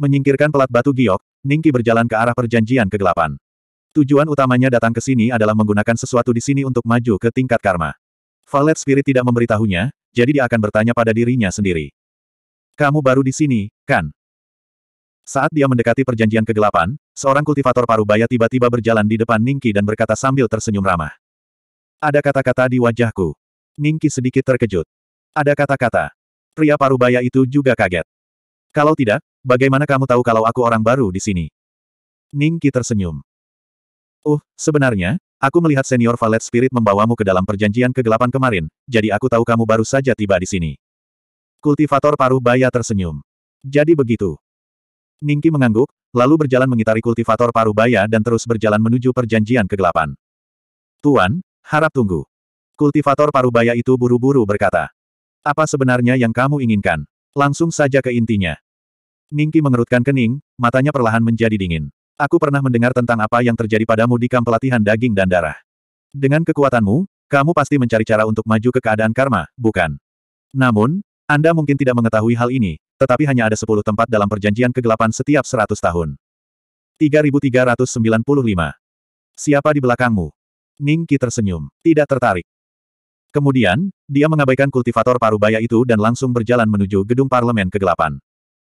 Menyingkirkan pelat batu giok, Ningki berjalan ke arah perjanjian kegelapan. Tujuan utamanya datang ke sini adalah menggunakan sesuatu di sini untuk maju ke tingkat karma. Violet Spirit tidak memberitahunya, jadi dia akan bertanya pada dirinya sendiri. Kamu baru di sini, kan? Saat dia mendekati perjanjian kegelapan, seorang kultivator parubaya tiba-tiba berjalan di depan Ningki dan berkata sambil tersenyum ramah. Ada kata-kata di wajahku. Ningki sedikit terkejut. Ada kata-kata. Pria parubaya itu juga kaget. Kalau tidak, bagaimana kamu tahu kalau aku orang baru di sini? Ningki tersenyum. Uh, sebenarnya, aku melihat senior valet spirit membawamu ke dalam perjanjian kegelapan kemarin, jadi aku tahu kamu baru saja tiba di sini. Kultivator parubaya tersenyum. Jadi begitu. Ningki mengangguk, lalu berjalan mengitari kultivator parubaya dan terus berjalan menuju perjanjian kegelapan. Tuan, harap tunggu. Kultivator parubaya itu buru-buru berkata. Apa sebenarnya yang kamu inginkan? Langsung saja ke intinya. Ningki mengerutkan kening, matanya perlahan menjadi dingin. Aku pernah mendengar tentang apa yang terjadi padamu di kamp pelatihan daging dan darah. Dengan kekuatanmu, kamu pasti mencari cara untuk maju ke keadaan karma, bukan? Namun, Anda mungkin tidak mengetahui hal ini, tetapi hanya ada sepuluh tempat dalam perjanjian kegelapan setiap seratus tahun. 3395. Siapa di belakangmu? Ning Qi tersenyum, tidak tertarik. Kemudian, dia mengabaikan kultivator parubaya itu dan langsung berjalan menuju gedung parlemen kegelapan.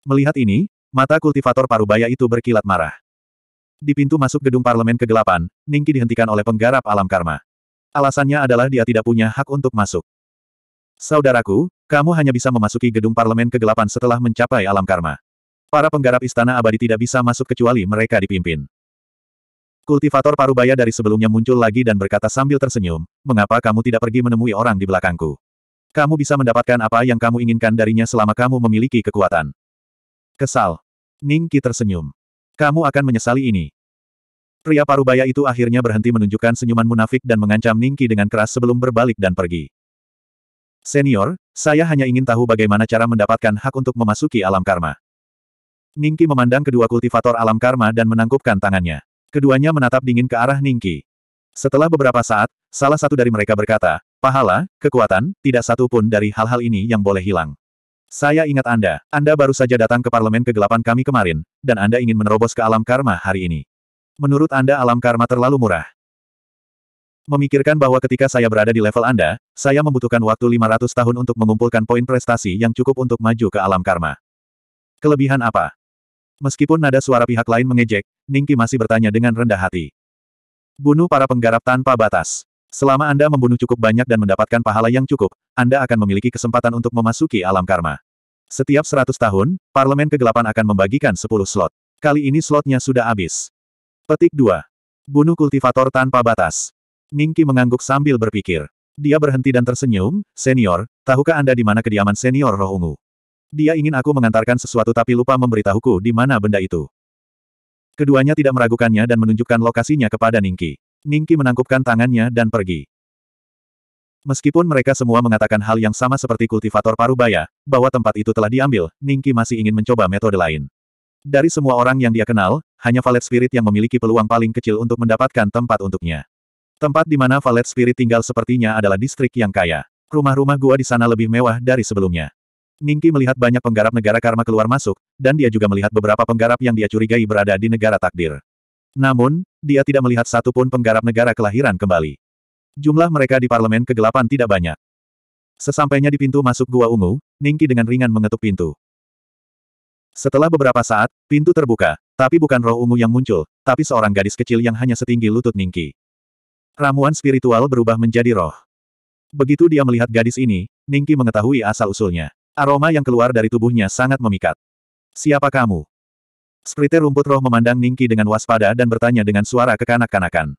Melihat ini, mata kultivator parubaya itu berkilat marah. Di pintu masuk gedung parlemen kegelapan, Ningki dihentikan oleh penggarap alam karma. Alasannya adalah dia tidak punya hak untuk masuk. Saudaraku, kamu hanya bisa memasuki gedung parlemen kegelapan setelah mencapai alam karma. Para penggarap istana abadi tidak bisa masuk kecuali mereka dipimpin. Kultivator parubaya dari sebelumnya muncul lagi dan berkata sambil tersenyum, mengapa kamu tidak pergi menemui orang di belakangku? Kamu bisa mendapatkan apa yang kamu inginkan darinya selama kamu memiliki kekuatan. Kesal. Ningki tersenyum. Kamu akan menyesali ini. Pria parubaya itu akhirnya berhenti menunjukkan senyuman munafik dan mengancam Ningki dengan keras sebelum berbalik dan pergi. Senior, saya hanya ingin tahu bagaimana cara mendapatkan hak untuk memasuki alam karma. Ningki memandang kedua kultivator alam karma dan menangkupkan tangannya. Keduanya menatap dingin ke arah Ningki. Setelah beberapa saat, salah satu dari mereka berkata, pahala, kekuatan, tidak satu pun dari hal-hal ini yang boleh hilang. Saya ingat Anda, Anda baru saja datang ke Parlemen Kegelapan kami kemarin, dan Anda ingin menerobos ke alam karma hari ini. Menurut Anda alam karma terlalu murah memikirkan bahwa ketika saya berada di level Anda, saya membutuhkan waktu 500 tahun untuk mengumpulkan poin prestasi yang cukup untuk maju ke alam karma. Kelebihan apa? Meskipun nada suara pihak lain mengejek, Ningki masih bertanya dengan rendah hati. Bunuh para penggarap tanpa batas. Selama Anda membunuh cukup banyak dan mendapatkan pahala yang cukup, Anda akan memiliki kesempatan untuk memasuki alam karma. Setiap 100 tahun, Parlemen Kegelapan akan membagikan 10 slot. Kali ini slotnya sudah habis. Petik 2. Bunuh kultivator tanpa batas. Ningki mengangguk sambil berpikir. Dia berhenti dan tersenyum, senior, tahukah Anda di mana kediaman senior roh ungu? Dia ingin aku mengantarkan sesuatu tapi lupa memberitahuku di mana benda itu. Keduanya tidak meragukannya dan menunjukkan lokasinya kepada Ningki. Ningki menangkupkan tangannya dan pergi. Meskipun mereka semua mengatakan hal yang sama seperti kultivator parubaya, bahwa tempat itu telah diambil, Ningki masih ingin mencoba metode lain. Dari semua orang yang dia kenal, hanya valet spirit yang memiliki peluang paling kecil untuk mendapatkan tempat untuknya. Tempat di mana Valet Spirit tinggal sepertinya adalah distrik yang kaya. Rumah-rumah gua di sana lebih mewah dari sebelumnya. Ningki melihat banyak penggarap negara karma keluar masuk, dan dia juga melihat beberapa penggarap yang dia curigai berada di negara takdir. Namun, dia tidak melihat satupun penggarap negara kelahiran kembali. Jumlah mereka di parlemen kegelapan tidak banyak. Sesampainya di pintu masuk gua ungu, Ningki dengan ringan mengetuk pintu. Setelah beberapa saat, pintu terbuka, tapi bukan roh ungu yang muncul, tapi seorang gadis kecil yang hanya setinggi lutut Ningki. Ramuan spiritual berubah menjadi roh. Begitu dia melihat gadis ini, Ningki mengetahui asal-usulnya. Aroma yang keluar dari tubuhnya sangat memikat. Siapa kamu? Spriter rumput roh memandang Ningki dengan waspada dan bertanya dengan suara kekanak-kanakan.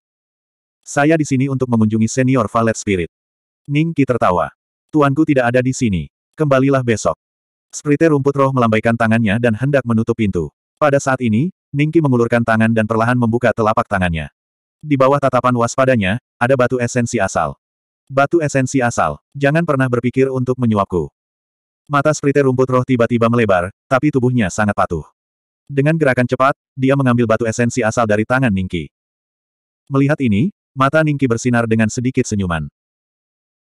Saya di sini untuk mengunjungi senior Valet Spirit. Ningki tertawa. Tuanku tidak ada di sini. Kembalilah besok. Spriter rumput roh melambaikan tangannya dan hendak menutup pintu. Pada saat ini, Ningki mengulurkan tangan dan perlahan membuka telapak tangannya. Di bawah tatapan waspadanya, ada batu esensi asal. Batu esensi asal, jangan pernah berpikir untuk menyuapku. Mata sprite rumput roh tiba-tiba melebar, tapi tubuhnya sangat patuh. Dengan gerakan cepat, dia mengambil batu esensi asal dari tangan Ningki. Melihat ini, mata Ningki bersinar dengan sedikit senyuman.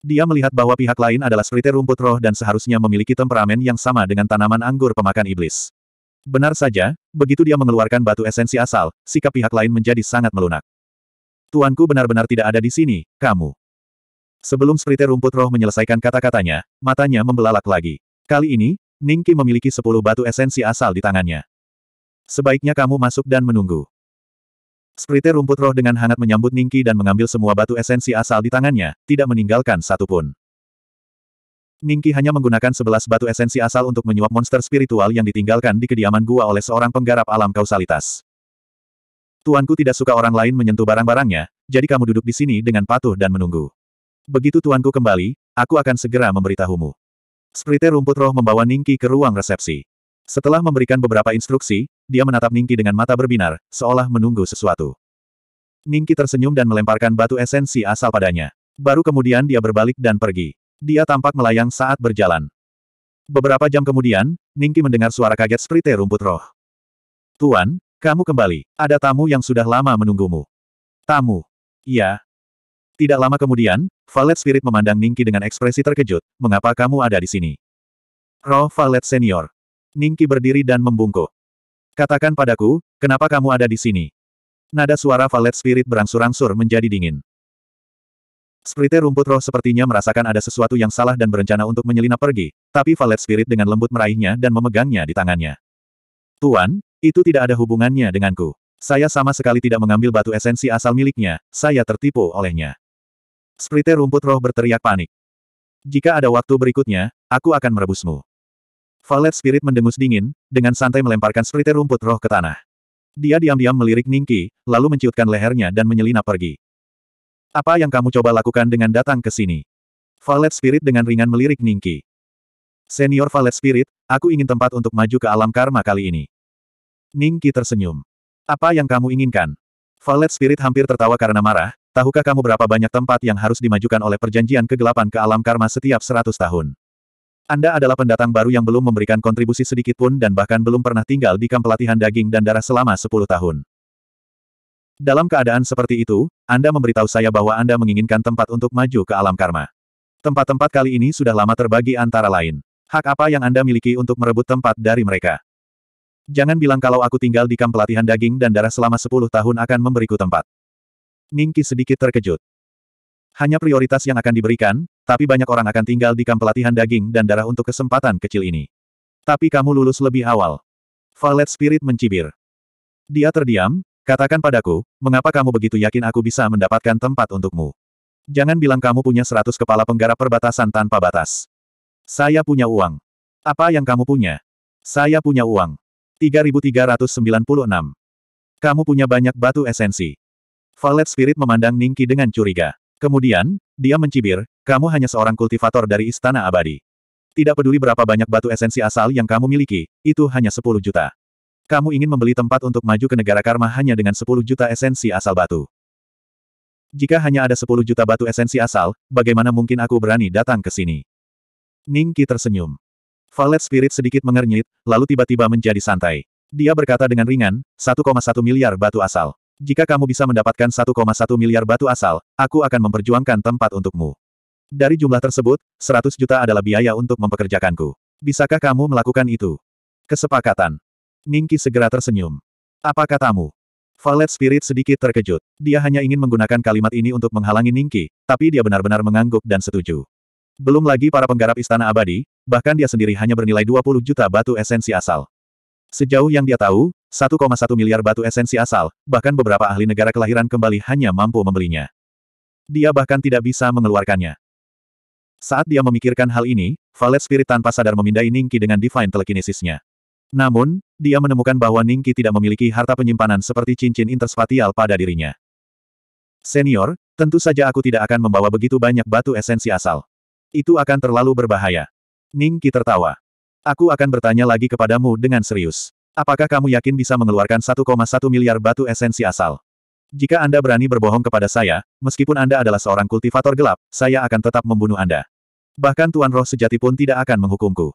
Dia melihat bahwa pihak lain adalah sprite rumput roh dan seharusnya memiliki temperamen yang sama dengan tanaman anggur pemakan iblis. Benar saja, begitu dia mengeluarkan batu esensi asal, sikap pihak lain menjadi sangat melunak. Tuanku benar-benar tidak ada di sini, kamu. Sebelum spriter rumput roh menyelesaikan kata-katanya, matanya membelalak lagi. Kali ini, Ningki memiliki sepuluh batu esensi asal di tangannya. Sebaiknya kamu masuk dan menunggu. Spriter rumput roh dengan hangat menyambut Ningki dan mengambil semua batu esensi asal di tangannya, tidak meninggalkan satupun. Ningki hanya menggunakan sebelas batu esensi asal untuk menyuap monster spiritual yang ditinggalkan di kediaman gua oleh seorang penggarap alam kausalitas. Tuanku tidak suka orang lain menyentuh barang-barangnya, jadi kamu duduk di sini dengan patuh dan menunggu. Begitu tuanku kembali, aku akan segera memberitahumu. Sprite rumput roh membawa Ningki ke ruang resepsi. Setelah memberikan beberapa instruksi, dia menatap Ningki dengan mata berbinar, seolah menunggu sesuatu. Ningki tersenyum dan melemparkan batu esensi asal padanya. Baru kemudian dia berbalik dan pergi. Dia tampak melayang saat berjalan. Beberapa jam kemudian, Ningki mendengar suara kaget Sprite rumput roh. Tuan, kamu kembali. Ada tamu yang sudah lama menunggumu. Tamu. Iya. Tidak lama kemudian, Valet Spirit memandang Ningki dengan ekspresi terkejut. Mengapa kamu ada di sini? Roh Valet Senior. Ningki berdiri dan membungkuk. Katakan padaku, kenapa kamu ada di sini? Nada suara Valet Spirit berangsur-angsur menjadi dingin. Sprite rumput roh sepertinya merasakan ada sesuatu yang salah dan berencana untuk menyelinap pergi, tapi Valet Spirit dengan lembut meraihnya dan memegangnya di tangannya. Tuan, itu tidak ada hubungannya denganku. Saya sama sekali tidak mengambil batu esensi asal miliknya, saya tertipu olehnya. Sprite rumput roh berteriak panik. Jika ada waktu berikutnya, aku akan merebusmu. Valet Spirit mendengus dingin, dengan santai melemparkan Sprite rumput roh ke tanah. Dia diam-diam melirik Ningki, lalu menciutkan lehernya dan menyelinap pergi. Apa yang kamu coba lakukan dengan datang ke sini? Valet Spirit dengan ringan melirik Ningki. Senior Valet Spirit, aku ingin tempat untuk maju ke alam karma kali ini. Ningki tersenyum. Apa yang kamu inginkan? Valet Spirit hampir tertawa karena marah, tahukah kamu berapa banyak tempat yang harus dimajukan oleh perjanjian kegelapan ke alam karma setiap seratus tahun? Anda adalah pendatang baru yang belum memberikan kontribusi sedikit pun dan bahkan belum pernah tinggal di kamp pelatihan daging dan darah selama sepuluh tahun. Dalam keadaan seperti itu, Anda memberitahu saya bahwa Anda menginginkan tempat untuk maju ke alam karma. Tempat-tempat kali ini sudah lama terbagi antara lain. Hak apa yang Anda miliki untuk merebut tempat dari mereka? Jangan bilang kalau aku tinggal di kamp pelatihan daging dan darah selama sepuluh tahun akan memberiku tempat. Ningki sedikit terkejut. Hanya prioritas yang akan diberikan, tapi banyak orang akan tinggal di kamp pelatihan daging dan darah untuk kesempatan kecil ini. Tapi kamu lulus lebih awal. Valet Spirit mencibir. Dia terdiam, katakan padaku, mengapa kamu begitu yakin aku bisa mendapatkan tempat untukmu? Jangan bilang kamu punya seratus kepala penggarap perbatasan tanpa batas. Saya punya uang. Apa yang kamu punya? Saya punya uang. 3396. Kamu punya banyak batu esensi. Valet Spirit memandang Ningki dengan curiga. Kemudian, dia mencibir, kamu hanya seorang kultivator dari Istana Abadi. Tidak peduli berapa banyak batu esensi asal yang kamu miliki, itu hanya 10 juta. Kamu ingin membeli tempat untuk maju ke negara karma hanya dengan 10 juta esensi asal batu. Jika hanya ada 10 juta batu esensi asal, bagaimana mungkin aku berani datang ke sini? Ningki tersenyum. Valet Spirit sedikit mengernyit, lalu tiba-tiba menjadi santai. Dia berkata dengan ringan, 1,1 miliar batu asal. Jika kamu bisa mendapatkan 1,1 miliar batu asal, aku akan memperjuangkan tempat untukmu. Dari jumlah tersebut, 100 juta adalah biaya untuk mempekerjakanku. Bisakah kamu melakukan itu? Kesepakatan. Ningki segera tersenyum. Apa katamu? Valet Spirit sedikit terkejut. Dia hanya ingin menggunakan kalimat ini untuk menghalangi Ningki, tapi dia benar-benar mengangguk dan setuju. Belum lagi para penggarap istana abadi, bahkan dia sendiri hanya bernilai 20 juta batu esensi asal. Sejauh yang dia tahu, 1,1 miliar batu esensi asal, bahkan beberapa ahli negara kelahiran kembali hanya mampu membelinya. Dia bahkan tidak bisa mengeluarkannya. Saat dia memikirkan hal ini, Valet Spirit tanpa sadar memindai Ningki dengan Divine Telekinesisnya. Namun, dia menemukan bahwa Ningki tidak memiliki harta penyimpanan seperti cincin interspatial pada dirinya. Senior, tentu saja aku tidak akan membawa begitu banyak batu esensi asal. Itu akan terlalu berbahaya. Ning Qi tertawa. Aku akan bertanya lagi kepadamu dengan serius. Apakah kamu yakin bisa mengeluarkan 1,1 miliar batu esensi asal? Jika Anda berani berbohong kepada saya, meskipun Anda adalah seorang kultivator gelap, saya akan tetap membunuh Anda. Bahkan Tuan Roh sejati pun tidak akan menghukumku.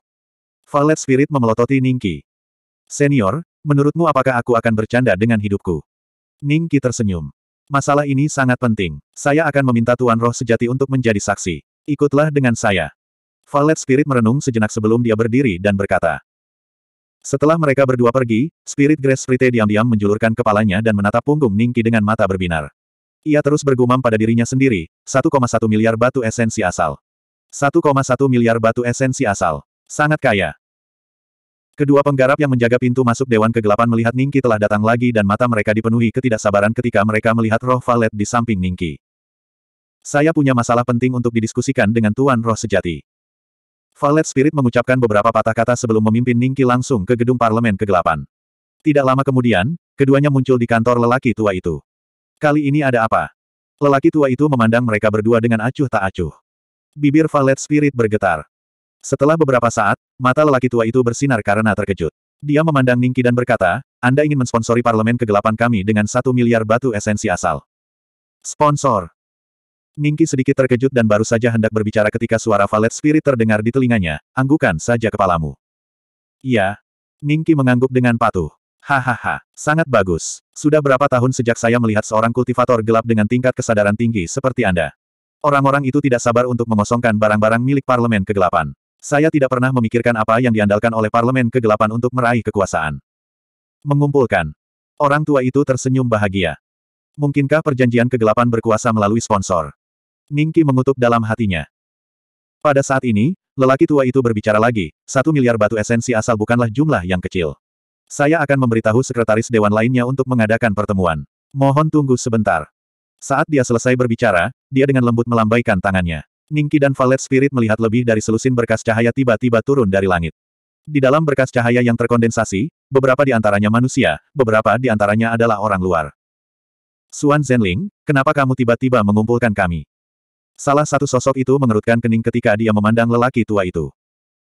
Valet Spirit memelototi Ning Ningki. Senior, menurutmu apakah aku akan bercanda dengan hidupku? Ning Ningki tersenyum. Masalah ini sangat penting. Saya akan meminta Tuan Roh Sejati untuk menjadi saksi. Ikutlah dengan saya. Valet Spirit merenung sejenak sebelum dia berdiri dan berkata. Setelah mereka berdua pergi, Spirit Grace Sprite diam-diam menjulurkan kepalanya dan menatap punggung Ningki dengan mata berbinar. Ia terus bergumam pada dirinya sendiri, 1,1 miliar batu esensi asal. 1,1 miliar batu esensi asal. Sangat kaya. Kedua penggarap yang menjaga pintu masuk Dewan Kegelapan melihat Ningki telah datang lagi dan mata mereka dipenuhi ketidaksabaran ketika mereka melihat roh Valet di samping Ningki. Saya punya masalah penting untuk didiskusikan dengan Tuan Roh Sejati. Valet Spirit mengucapkan beberapa patah kata sebelum memimpin Ningki langsung ke gedung parlemen kegelapan. Tidak lama kemudian, keduanya muncul di kantor lelaki tua itu. Kali ini ada apa? Lelaki tua itu memandang mereka berdua dengan acuh tak acuh. Bibir Valet Spirit bergetar. Setelah beberapa saat, mata lelaki tua itu bersinar karena terkejut. Dia memandang Ningki dan berkata, Anda ingin mensponsori parlemen kegelapan kami dengan satu miliar batu esensi asal. Sponsor, Ningki sedikit terkejut dan baru saja hendak berbicara ketika suara valet spirit terdengar di telinganya, anggukan saja kepalamu. Ya, Ningki mengangguk dengan patuh. Hahaha, sangat bagus. Sudah berapa tahun sejak saya melihat seorang kultivator gelap dengan tingkat kesadaran tinggi seperti Anda. Orang-orang itu tidak sabar untuk mengosongkan barang-barang milik parlemen kegelapan. Saya tidak pernah memikirkan apa yang diandalkan oleh parlemen kegelapan untuk meraih kekuasaan. Mengumpulkan. Orang tua itu tersenyum bahagia. Mungkinkah perjanjian kegelapan berkuasa melalui sponsor? Ningki mengutuk dalam hatinya. Pada saat ini, lelaki tua itu berbicara lagi, satu miliar batu esensi asal bukanlah jumlah yang kecil. Saya akan memberitahu sekretaris dewan lainnya untuk mengadakan pertemuan. Mohon tunggu sebentar. Saat dia selesai berbicara, dia dengan lembut melambaikan tangannya. Ningki dan Valet Spirit melihat lebih dari selusin berkas cahaya tiba-tiba turun dari langit. Di dalam berkas cahaya yang terkondensasi, beberapa di antaranya manusia, beberapa di antaranya adalah orang luar. Suan Zhenling, kenapa kamu tiba-tiba mengumpulkan kami? Salah satu sosok itu mengerutkan kening ketika dia memandang lelaki tua itu.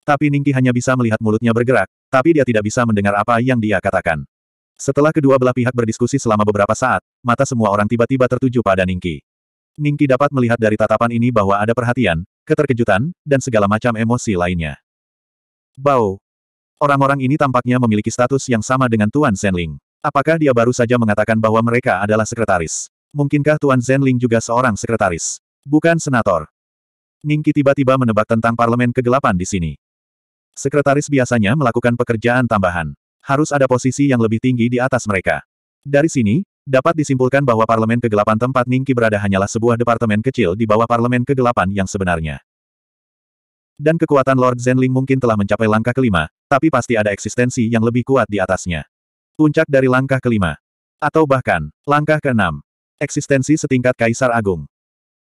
Tapi Ningki hanya bisa melihat mulutnya bergerak, tapi dia tidak bisa mendengar apa yang dia katakan. Setelah kedua belah pihak berdiskusi selama beberapa saat, mata semua orang tiba-tiba tertuju pada Ningki. Ningki dapat melihat dari tatapan ini bahwa ada perhatian, keterkejutan, dan segala macam emosi lainnya. Bau. Orang-orang ini tampaknya memiliki status yang sama dengan Tuan Zenling. Apakah dia baru saja mengatakan bahwa mereka adalah sekretaris? Mungkinkah Tuan Zenling juga seorang sekretaris? Bukan senator. Ningki tiba-tiba menebak tentang parlemen kegelapan di sini. Sekretaris biasanya melakukan pekerjaan tambahan. Harus ada posisi yang lebih tinggi di atas mereka. Dari sini, dapat disimpulkan bahwa parlemen kegelapan tempat Ningki berada hanyalah sebuah departemen kecil di bawah parlemen kegelapan yang sebenarnya. Dan kekuatan Lord Zenling mungkin telah mencapai langkah kelima, tapi pasti ada eksistensi yang lebih kuat di atasnya. Puncak dari langkah kelima. Atau bahkan, langkah keenam. Eksistensi setingkat Kaisar Agung.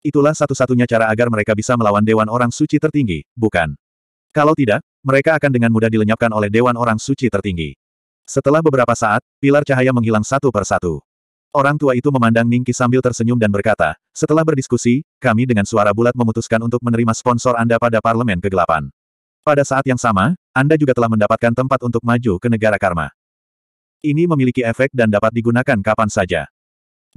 Itulah satu-satunya cara agar mereka bisa melawan Dewan Orang Suci tertinggi, bukan? Kalau tidak, mereka akan dengan mudah dilenyapkan oleh Dewan Orang Suci tertinggi. Setelah beberapa saat, pilar cahaya menghilang satu per satu. Orang tua itu memandang Ningki sambil tersenyum dan berkata, setelah berdiskusi, kami dengan suara bulat memutuskan untuk menerima sponsor Anda pada Parlemen Kegelapan. Pada saat yang sama, Anda juga telah mendapatkan tempat untuk maju ke negara karma. Ini memiliki efek dan dapat digunakan kapan saja.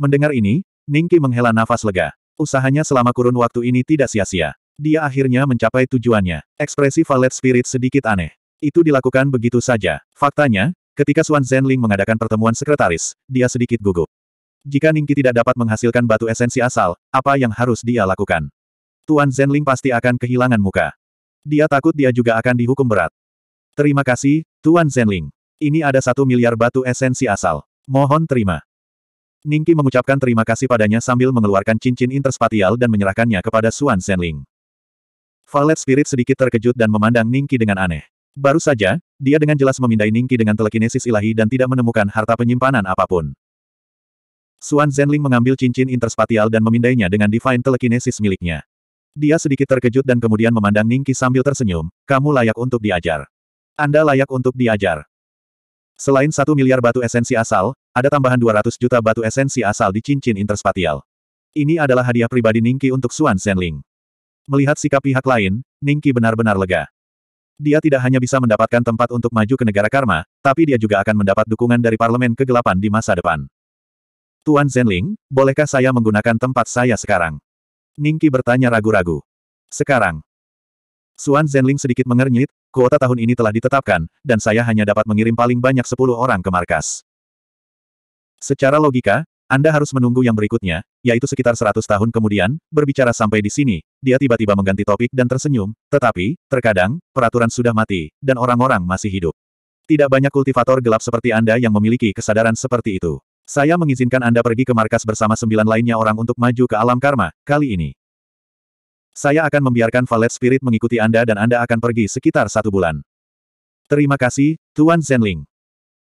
Mendengar ini, Ningki menghela nafas lega. Usahanya selama kurun waktu ini tidak sia-sia. Dia akhirnya mencapai tujuannya. Ekspresi Valet Spirit sedikit aneh. Itu dilakukan begitu saja. Faktanya, ketika Xuan Zhenling mengadakan pertemuan sekretaris, dia sedikit gugup. Jika Ningki tidak dapat menghasilkan batu esensi asal, apa yang harus dia lakukan? Tuan Zhenling pasti akan kehilangan muka. Dia takut dia juga akan dihukum berat. Terima kasih, Tuan Zhenling. Ini ada satu miliar batu esensi asal. Mohon terima. Ningki mengucapkan terima kasih padanya sambil mengeluarkan cincin interspatial dan menyerahkannya kepada Suan Senling. Valet Spirit sedikit terkejut dan memandang Ningki dengan aneh. Baru saja, dia dengan jelas memindai Ningki dengan telekinesis ilahi dan tidak menemukan harta penyimpanan apapun. Suan Zenling mengambil cincin interspatial dan memindainya dengan divine telekinesis miliknya. Dia sedikit terkejut dan kemudian memandang Ningki sambil tersenyum, kamu layak untuk diajar. Anda layak untuk diajar. Selain satu miliar batu esensi asal, ada tambahan 200 juta batu esensi asal di cincin interspatial. Ini adalah hadiah pribadi Ningki untuk Xuan Zhenling. Melihat sikap pihak lain, Ningki benar-benar lega. Dia tidak hanya bisa mendapatkan tempat untuk maju ke negara karma, tapi dia juga akan mendapat dukungan dari Parlemen Kegelapan di masa depan. Tuan Zhenling, bolehkah saya menggunakan tempat saya sekarang? Ningki bertanya ragu-ragu. Sekarang. Xuan Zhenling sedikit mengernyit, kuota tahun ini telah ditetapkan, dan saya hanya dapat mengirim paling banyak 10 orang ke markas. Secara logika, Anda harus menunggu yang berikutnya, yaitu sekitar 100 tahun kemudian, berbicara sampai di sini, dia tiba-tiba mengganti topik dan tersenyum, tetapi, terkadang, peraturan sudah mati, dan orang-orang masih hidup. Tidak banyak kultivator gelap seperti Anda yang memiliki kesadaran seperti itu. Saya mengizinkan Anda pergi ke markas bersama sembilan lainnya orang untuk maju ke alam karma, kali ini. Saya akan membiarkan Valet Spirit mengikuti Anda dan Anda akan pergi sekitar satu bulan. Terima kasih, Tuan Zenling.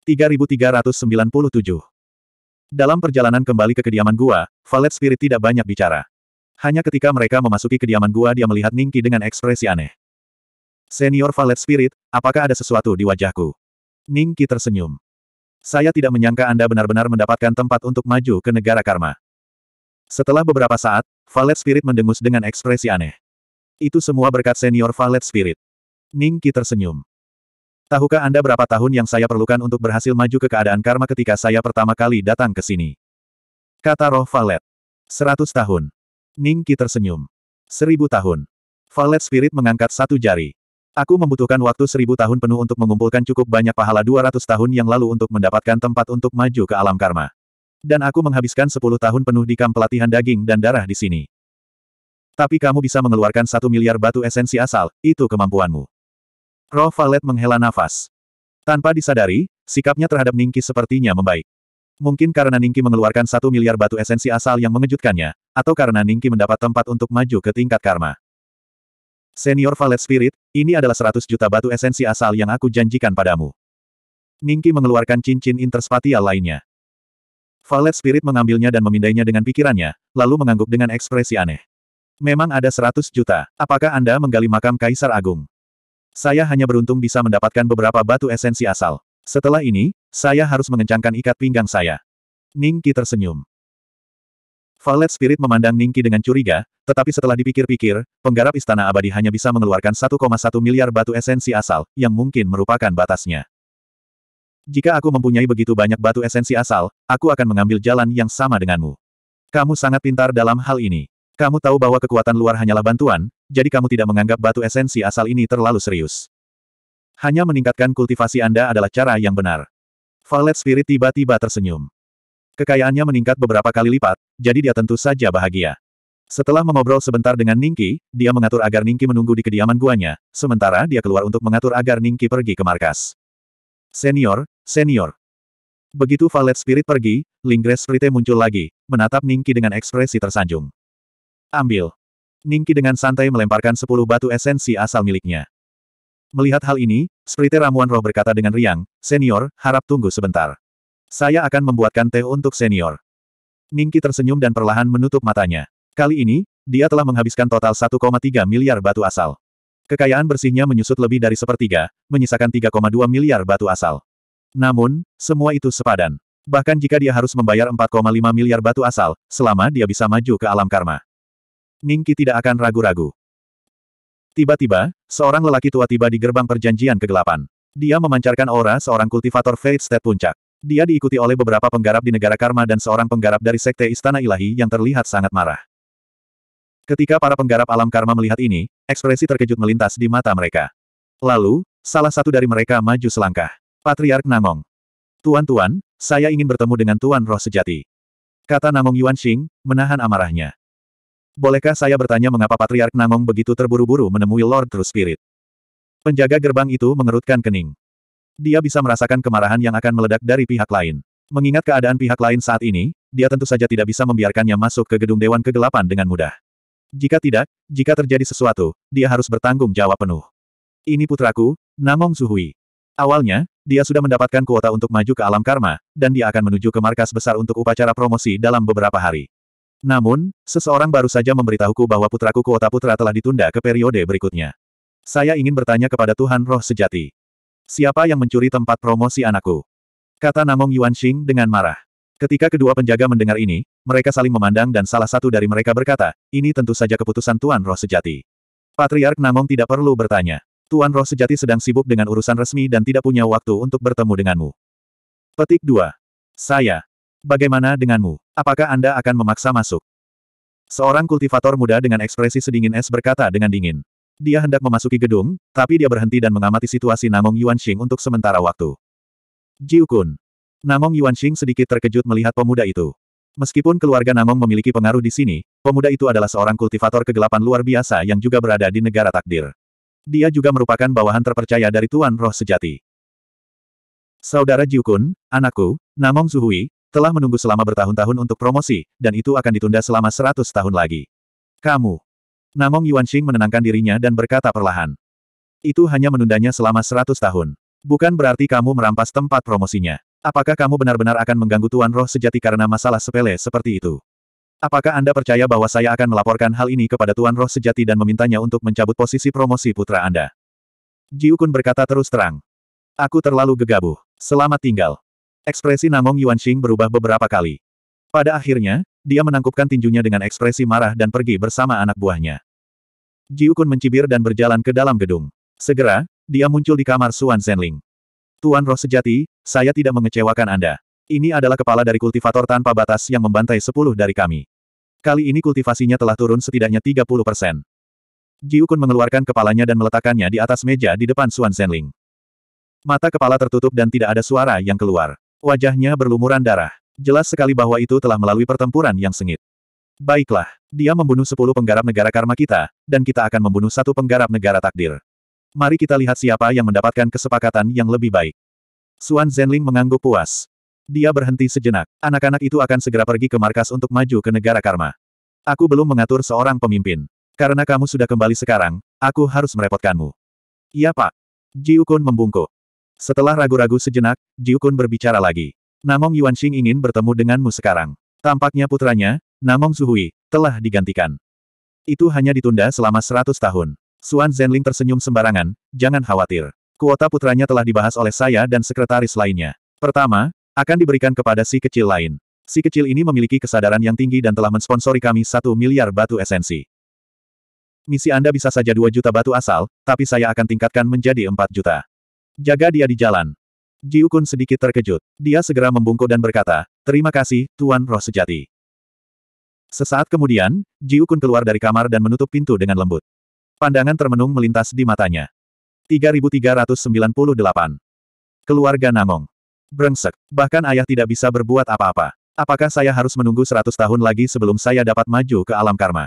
3397 dalam perjalanan kembali ke kediaman gua, Valet Spirit tidak banyak bicara. Hanya ketika mereka memasuki kediaman gua dia melihat Ningki dengan ekspresi aneh. Senior Valet Spirit, apakah ada sesuatu di wajahku? Ningki tersenyum. Saya tidak menyangka Anda benar-benar mendapatkan tempat untuk maju ke negara karma. Setelah beberapa saat, Valet Spirit mendengus dengan ekspresi aneh. Itu semua berkat senior Valet Spirit. Ningki tersenyum. Tahukah Anda berapa tahun yang saya perlukan untuk berhasil maju ke keadaan karma ketika saya pertama kali datang ke sini? Kata roh Valet. Seratus tahun. Ning Ningki tersenyum. Seribu tahun. Valet Spirit mengangkat satu jari. Aku membutuhkan waktu seribu tahun penuh untuk mengumpulkan cukup banyak pahala dua ratus tahun yang lalu untuk mendapatkan tempat untuk maju ke alam karma. Dan aku menghabiskan sepuluh tahun penuh di kamp pelatihan daging dan darah di sini. Tapi kamu bisa mengeluarkan satu miliar batu esensi asal, itu kemampuanmu. Roh Valet menghela nafas. Tanpa disadari, sikapnya terhadap Ningki sepertinya membaik. Mungkin karena Ningki mengeluarkan satu miliar batu esensi asal yang mengejutkannya, atau karena Ningki mendapat tempat untuk maju ke tingkat karma. Senior Valet Spirit, ini adalah 100 juta batu esensi asal yang aku janjikan padamu. Ningki mengeluarkan cincin interspatial lainnya. Valet Spirit mengambilnya dan memindainya dengan pikirannya, lalu mengangguk dengan ekspresi aneh. Memang ada 100 juta. Apakah Anda menggali makam Kaisar Agung? Saya hanya beruntung bisa mendapatkan beberapa batu esensi asal. Setelah ini, saya harus mengencangkan ikat pinggang saya. Ningki tersenyum. Valet Spirit memandang Ningki dengan curiga, tetapi setelah dipikir-pikir, penggarap istana abadi hanya bisa mengeluarkan 1,1 miliar batu esensi asal, yang mungkin merupakan batasnya. Jika aku mempunyai begitu banyak batu esensi asal, aku akan mengambil jalan yang sama denganmu. Kamu sangat pintar dalam hal ini. Kamu tahu bahwa kekuatan luar hanyalah bantuan, jadi kamu tidak menganggap batu esensi asal ini terlalu serius. Hanya meningkatkan kultivasi Anda adalah cara yang benar. Valet Spirit tiba-tiba tersenyum. Kekayaannya meningkat beberapa kali lipat, jadi dia tentu saja bahagia. Setelah mengobrol sebentar dengan Ningki, dia mengatur agar Ningki menunggu di kediaman guanya, sementara dia keluar untuk mengatur agar Ningki pergi ke markas. Senior, senior. Begitu Valet Spirit pergi, Linggres Sprite muncul lagi, menatap Ningki dengan ekspresi tersanjung. Ambil. Ningki dengan santai melemparkan sepuluh batu esensi asal miliknya. Melihat hal ini, Sprite Ramuan Roh berkata dengan riang, Senior, harap tunggu sebentar. Saya akan membuatkan teh untuk senior. Ningki tersenyum dan perlahan menutup matanya. Kali ini, dia telah menghabiskan total 1,3 miliar batu asal. Kekayaan bersihnya menyusut lebih dari sepertiga, menyisakan 3,2 miliar batu asal. Namun, semua itu sepadan. Bahkan jika dia harus membayar 4,5 miliar batu asal, selama dia bisa maju ke alam karma. Ningki tidak akan ragu-ragu. Tiba-tiba, seorang lelaki tua tiba di gerbang perjanjian kegelapan. Dia memancarkan aura seorang kultivator Fate State Puncak. Dia diikuti oleh beberapa penggarap di negara Karma dan seorang penggarap dari Sekte Istana Ilahi yang terlihat sangat marah. Ketika para penggarap alam Karma melihat ini, ekspresi terkejut melintas di mata mereka. Lalu, salah satu dari mereka maju selangkah. Patriark Namong. Tuan-tuan, saya ingin bertemu dengan Tuan Roh Sejati. Kata Namong Yuan Xing, menahan amarahnya. Bolehkah saya bertanya mengapa Patriark Nangong begitu terburu-buru menemui Lord True Spirit? Penjaga gerbang itu mengerutkan kening. Dia bisa merasakan kemarahan yang akan meledak dari pihak lain. Mengingat keadaan pihak lain saat ini, dia tentu saja tidak bisa membiarkannya masuk ke gedung Dewan Kegelapan dengan mudah. Jika tidak, jika terjadi sesuatu, dia harus bertanggung jawab penuh. Ini putraku, Namong Suhui. Awalnya, dia sudah mendapatkan kuota untuk maju ke alam karma, dan dia akan menuju ke markas besar untuk upacara promosi dalam beberapa hari. Namun, seseorang baru saja memberitahuku bahwa putraku kuota putra telah ditunda ke periode berikutnya. Saya ingin bertanya kepada Tuhan Roh Sejati. Siapa yang mencuri tempat promosi anakku? Kata Namong Yuanxing dengan marah. Ketika kedua penjaga mendengar ini, mereka saling memandang dan salah satu dari mereka berkata, ini tentu saja keputusan Tuan Roh Sejati. Patriark Namong tidak perlu bertanya. Tuan Roh Sejati sedang sibuk dengan urusan resmi dan tidak punya waktu untuk bertemu denganmu. Petik 2. Saya, Bagaimana denganmu? Apakah Anda akan memaksa masuk? Seorang kultivator muda dengan ekspresi sedingin es berkata dengan dingin. Dia hendak memasuki gedung, tapi dia berhenti dan mengamati situasi Namong Yuanxing untuk sementara waktu. Jiukun. Namong Yuanxing sedikit terkejut melihat pemuda itu. Meskipun keluarga Namong memiliki pengaruh di sini, pemuda itu adalah seorang kultivator kegelapan luar biasa yang juga berada di negara takdir. Dia juga merupakan bawahan terpercaya dari Tuan Roh Sejati. Saudara Jiukun, anakku, Namong Zuhui, telah menunggu selama bertahun-tahun untuk promosi, dan itu akan ditunda selama seratus tahun lagi. Kamu. Namong Yuanxing menenangkan dirinya dan berkata perlahan. Itu hanya menundanya selama seratus tahun. Bukan berarti kamu merampas tempat promosinya. Apakah kamu benar-benar akan mengganggu Tuan Roh sejati karena masalah sepele seperti itu? Apakah Anda percaya bahwa saya akan melaporkan hal ini kepada Tuan Roh Sejati dan memintanya untuk mencabut posisi promosi putra Anda? Jiukun berkata terus terang. Aku terlalu gegabah. Selamat tinggal. Ekspresi Namong Yuanxing berubah beberapa kali. Pada akhirnya, dia menangkupkan tinjunya dengan ekspresi marah dan pergi bersama anak buahnya. Jiukun mencibir dan berjalan ke dalam gedung. Segera, dia muncul di kamar Suan Zhenling. Tuan roh sejati, saya tidak mengecewakan Anda. Ini adalah kepala dari kultivator tanpa batas yang membantai sepuluh dari kami. Kali ini kultivasinya telah turun setidaknya 30 persen. Jiukun mengeluarkan kepalanya dan meletakkannya di atas meja di depan Suan Zhenling. Mata kepala tertutup dan tidak ada suara yang keluar. Wajahnya berlumuran darah. Jelas sekali bahwa itu telah melalui pertempuran yang sengit. Baiklah, dia membunuh sepuluh penggarap negara karma kita, dan kita akan membunuh satu penggarap negara takdir. Mari kita lihat siapa yang mendapatkan kesepakatan yang lebih baik. Suan Zenling mengangguk puas. Dia berhenti sejenak. Anak-anak itu akan segera pergi ke markas untuk maju ke negara karma. Aku belum mengatur seorang pemimpin. Karena kamu sudah kembali sekarang, aku harus merepotkanmu. Iya pak. Jiukun Ukun membungkuk. Setelah ragu-ragu sejenak, Jiukun berbicara lagi. Namong Yuanxing ingin bertemu denganmu sekarang. Tampaknya putranya, Namong Suhui, telah digantikan. Itu hanya ditunda selama seratus tahun. Suan Zhenling tersenyum sembarangan, jangan khawatir. Kuota putranya telah dibahas oleh saya dan sekretaris lainnya. Pertama, akan diberikan kepada si kecil lain. Si kecil ini memiliki kesadaran yang tinggi dan telah mensponsori kami satu miliar batu esensi. Misi Anda bisa saja 2 juta batu asal, tapi saya akan tingkatkan menjadi 4 juta. Jaga dia di jalan. Jiukun sedikit terkejut. Dia segera membungkuk dan berkata, Terima kasih, Tuan Roh Sejati. Sesaat kemudian, Jiukun keluar dari kamar dan menutup pintu dengan lembut. Pandangan termenung melintas di matanya. 3398. Keluarga Namong. Brengsek. Bahkan ayah tidak bisa berbuat apa-apa. Apakah saya harus menunggu seratus tahun lagi sebelum saya dapat maju ke alam karma?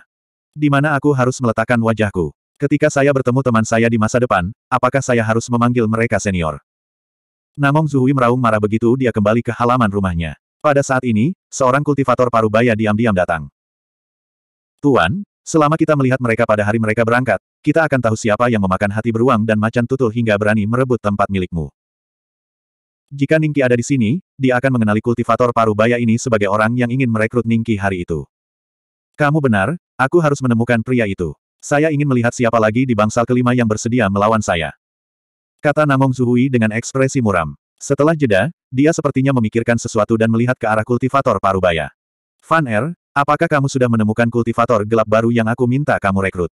Di mana aku harus meletakkan wajahku? Ketika saya bertemu teman saya di masa depan, apakah saya harus memanggil mereka senior? Namong Zuhui meraung marah begitu dia kembali ke halaman rumahnya. Pada saat ini, seorang kultivator parubaya diam-diam datang. Tuan, selama kita melihat mereka pada hari mereka berangkat, kita akan tahu siapa yang memakan hati beruang dan macan tutul hingga berani merebut tempat milikmu. Jika Ningki ada di sini, dia akan mengenali kultivator parubaya ini sebagai orang yang ingin merekrut Ningki hari itu. Kamu benar, aku harus menemukan pria itu. Saya ingin melihat siapa lagi di bangsal kelima yang bersedia melawan saya. Kata Namong Zuhui dengan ekspresi muram. Setelah jeda, dia sepertinya memikirkan sesuatu dan melihat ke arah kultivator parubaya. Van Er, apakah kamu sudah menemukan kultivator gelap baru yang aku minta kamu rekrut?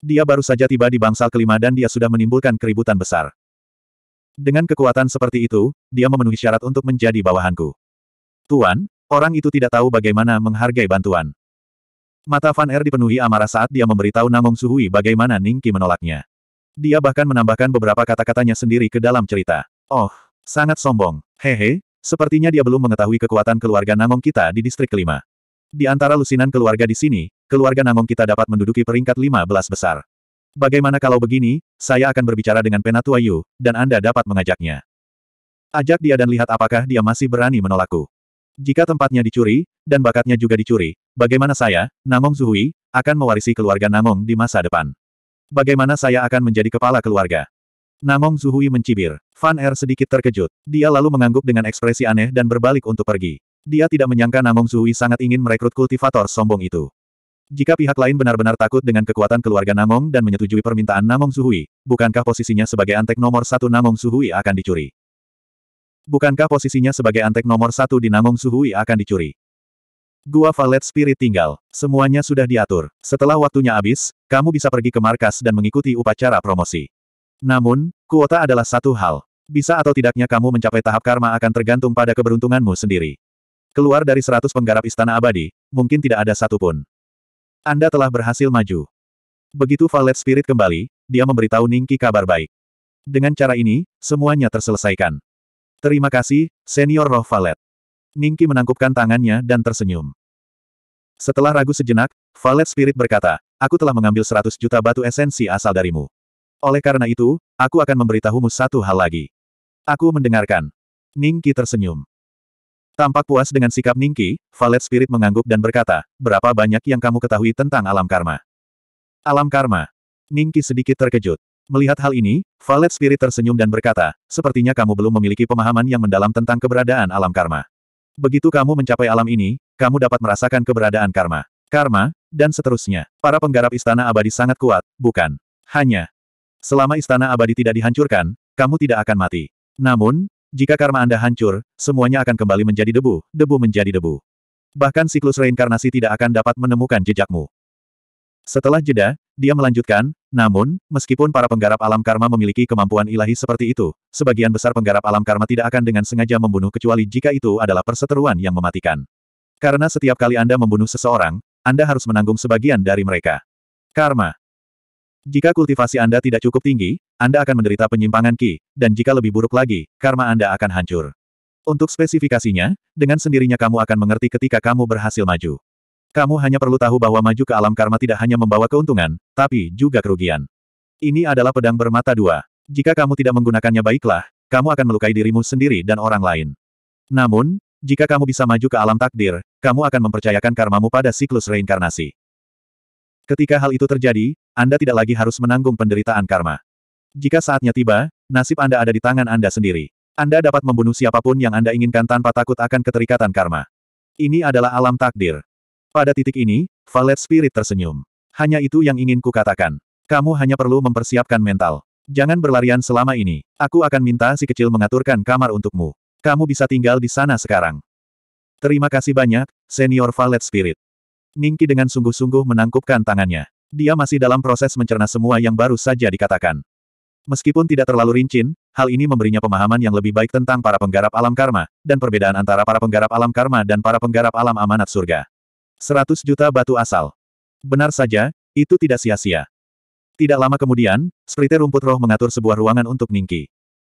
Dia baru saja tiba di bangsal kelima dan dia sudah menimbulkan keributan besar. Dengan kekuatan seperti itu, dia memenuhi syarat untuk menjadi bawahanku. Tuan, orang itu tidak tahu bagaimana menghargai bantuan. Mata Van Er dipenuhi amarah saat dia memberitahu Namong Suhui bagaimana Ningki menolaknya. Dia bahkan menambahkan beberapa kata-katanya sendiri ke dalam cerita. Oh, sangat sombong. Hehe, sepertinya dia belum mengetahui kekuatan keluarga Namong kita di distrik kelima. Di antara lusinan keluarga di sini, keluarga Namong kita dapat menduduki peringkat 15 besar. Bagaimana kalau begini, saya akan berbicara dengan Penatua Yu, dan Anda dapat mengajaknya. Ajak dia dan lihat apakah dia masih berani menolakku. Jika tempatnya dicuri, dan bakatnya juga dicuri, bagaimana saya, Namong Zuhui, akan mewarisi keluarga Namong di masa depan? Bagaimana saya akan menjadi kepala keluarga? Namong Zuhui mencibir. Fan Er sedikit terkejut. Dia lalu mengangguk dengan ekspresi aneh dan berbalik untuk pergi. Dia tidak menyangka Namong Zuhui sangat ingin merekrut kultivator sombong itu. Jika pihak lain benar-benar takut dengan kekuatan keluarga Namong dan menyetujui permintaan Namong Zuhui, bukankah posisinya sebagai antek nomor satu Namong Zuhui akan dicuri? Bukankah posisinya sebagai antek nomor satu di Namong Suhui akan dicuri? Gua Valet Spirit tinggal. Semuanya sudah diatur. Setelah waktunya habis, kamu bisa pergi ke markas dan mengikuti upacara promosi. Namun, kuota adalah satu hal. Bisa atau tidaknya kamu mencapai tahap karma akan tergantung pada keberuntunganmu sendiri. Keluar dari seratus penggarap istana abadi, mungkin tidak ada satupun. Anda telah berhasil maju. Begitu Valet Spirit kembali, dia memberitahu Ningki kabar baik. Dengan cara ini, semuanya terselesaikan. Terima kasih, Senior Roh Valet. Ningki menangkupkan tangannya dan tersenyum. Setelah ragu sejenak, Valet Spirit berkata, aku telah mengambil 100 juta batu esensi asal darimu. Oleh karena itu, aku akan memberitahumu satu hal lagi. Aku mendengarkan. Ningki tersenyum. Tampak puas dengan sikap Ningki, Valet Spirit mengangguk dan berkata, berapa banyak yang kamu ketahui tentang alam karma? Alam karma. Ningki sedikit terkejut. Melihat hal ini, Valet Spirit tersenyum dan berkata, sepertinya kamu belum memiliki pemahaman yang mendalam tentang keberadaan alam karma. Begitu kamu mencapai alam ini, kamu dapat merasakan keberadaan karma. Karma, dan seterusnya. Para penggarap istana abadi sangat kuat, bukan? Hanya. Selama istana abadi tidak dihancurkan, kamu tidak akan mati. Namun, jika karma Anda hancur, semuanya akan kembali menjadi debu, debu menjadi debu. Bahkan siklus reinkarnasi tidak akan dapat menemukan jejakmu. Setelah jeda, dia melanjutkan, namun, meskipun para penggarap alam karma memiliki kemampuan ilahi seperti itu, sebagian besar penggarap alam karma tidak akan dengan sengaja membunuh kecuali jika itu adalah perseteruan yang mematikan. Karena setiap kali Anda membunuh seseorang, Anda harus menanggung sebagian dari mereka. Karma. Jika kultivasi Anda tidak cukup tinggi, Anda akan menderita penyimpangan ki, dan jika lebih buruk lagi, karma Anda akan hancur. Untuk spesifikasinya, dengan sendirinya kamu akan mengerti ketika kamu berhasil maju. Kamu hanya perlu tahu bahwa maju ke alam karma tidak hanya membawa keuntungan, tapi juga kerugian. Ini adalah pedang bermata dua. Jika kamu tidak menggunakannya baiklah, kamu akan melukai dirimu sendiri dan orang lain. Namun, jika kamu bisa maju ke alam takdir, kamu akan mempercayakan karmamu pada siklus reinkarnasi. Ketika hal itu terjadi, Anda tidak lagi harus menanggung penderitaan karma. Jika saatnya tiba, nasib Anda ada di tangan Anda sendiri. Anda dapat membunuh siapapun yang Anda inginkan tanpa takut akan keterikatan karma. Ini adalah alam takdir. Pada titik ini, Valet Spirit tersenyum. Hanya itu yang ingin ku katakan. Kamu hanya perlu mempersiapkan mental. Jangan berlarian selama ini. Aku akan minta si kecil mengaturkan kamar untukmu. Kamu bisa tinggal di sana sekarang. Terima kasih banyak, Senior Valet Spirit. Ningki dengan sungguh-sungguh menangkupkan tangannya. Dia masih dalam proses mencerna semua yang baru saja dikatakan. Meskipun tidak terlalu rinci, hal ini memberinya pemahaman yang lebih baik tentang para penggarap alam karma, dan perbedaan antara para penggarap alam karma dan para penggarap alam amanat surga. Seratus juta batu asal. Benar saja, itu tidak sia-sia. Tidak lama kemudian, Sprite Rumput Roh mengatur sebuah ruangan untuk Ningki.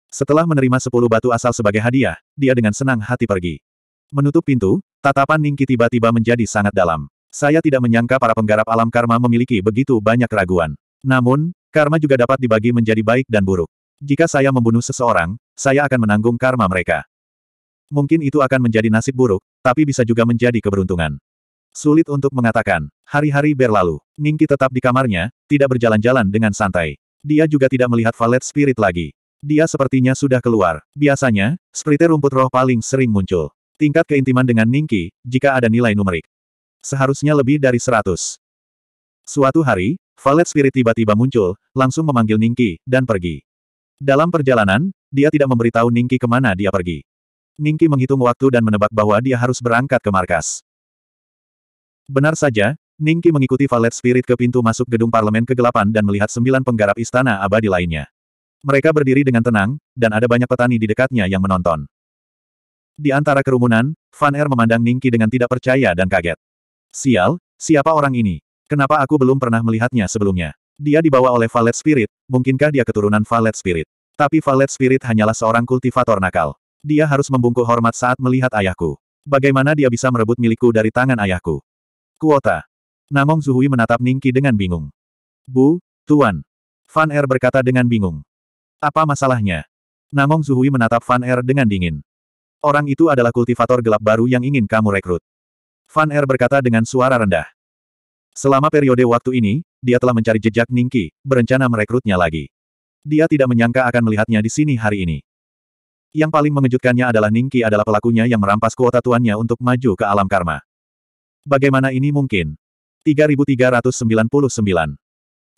Setelah menerima sepuluh batu asal sebagai hadiah, dia dengan senang hati pergi. Menutup pintu, tatapan Ningki tiba-tiba menjadi sangat dalam. Saya tidak menyangka para penggarap alam karma memiliki begitu banyak keraguan. Namun, karma juga dapat dibagi menjadi baik dan buruk. Jika saya membunuh seseorang, saya akan menanggung karma mereka. Mungkin itu akan menjadi nasib buruk, tapi bisa juga menjadi keberuntungan. Sulit untuk mengatakan, hari-hari berlalu. Ningki tetap di kamarnya, tidak berjalan-jalan dengan santai. Dia juga tidak melihat valet spirit lagi. Dia sepertinya sudah keluar. Biasanya, spriter rumput roh paling sering muncul. Tingkat keintiman dengan Ningki, jika ada nilai numerik. Seharusnya lebih dari seratus. Suatu hari, valet spirit tiba-tiba muncul, langsung memanggil Ningki, dan pergi. Dalam perjalanan, dia tidak memberitahu Ningki kemana dia pergi. Ningki menghitung waktu dan menebak bahwa dia harus berangkat ke markas. Benar saja, Ningki mengikuti Valet Spirit ke pintu masuk gedung parlemen kegelapan dan melihat sembilan penggarap istana abadi lainnya. Mereka berdiri dengan tenang, dan ada banyak petani di dekatnya yang menonton. Di antara kerumunan, Van Er memandang Ningki dengan tidak percaya dan kaget. Sial, siapa orang ini? Kenapa aku belum pernah melihatnya sebelumnya? Dia dibawa oleh Valet Spirit, mungkinkah dia keturunan Valet Spirit? Tapi Valet Spirit hanyalah seorang kultivator nakal. Dia harus membungkuk hormat saat melihat ayahku. Bagaimana dia bisa merebut milikku dari tangan ayahku? Kuota. Namong Zuhui menatap Ningki dengan bingung. Bu, Tuan. Fan Er berkata dengan bingung. Apa masalahnya? Namong Zuhui menatap Fan Er dengan dingin. Orang itu adalah kultivator gelap baru yang ingin kamu rekrut. Fan Er berkata dengan suara rendah. Selama periode waktu ini, dia telah mencari jejak Ningki, berencana merekrutnya lagi. Dia tidak menyangka akan melihatnya di sini hari ini. Yang paling mengejutkannya adalah Ningki adalah pelakunya yang merampas kuota tuannya untuk maju ke alam karma. Bagaimana ini mungkin? 3399.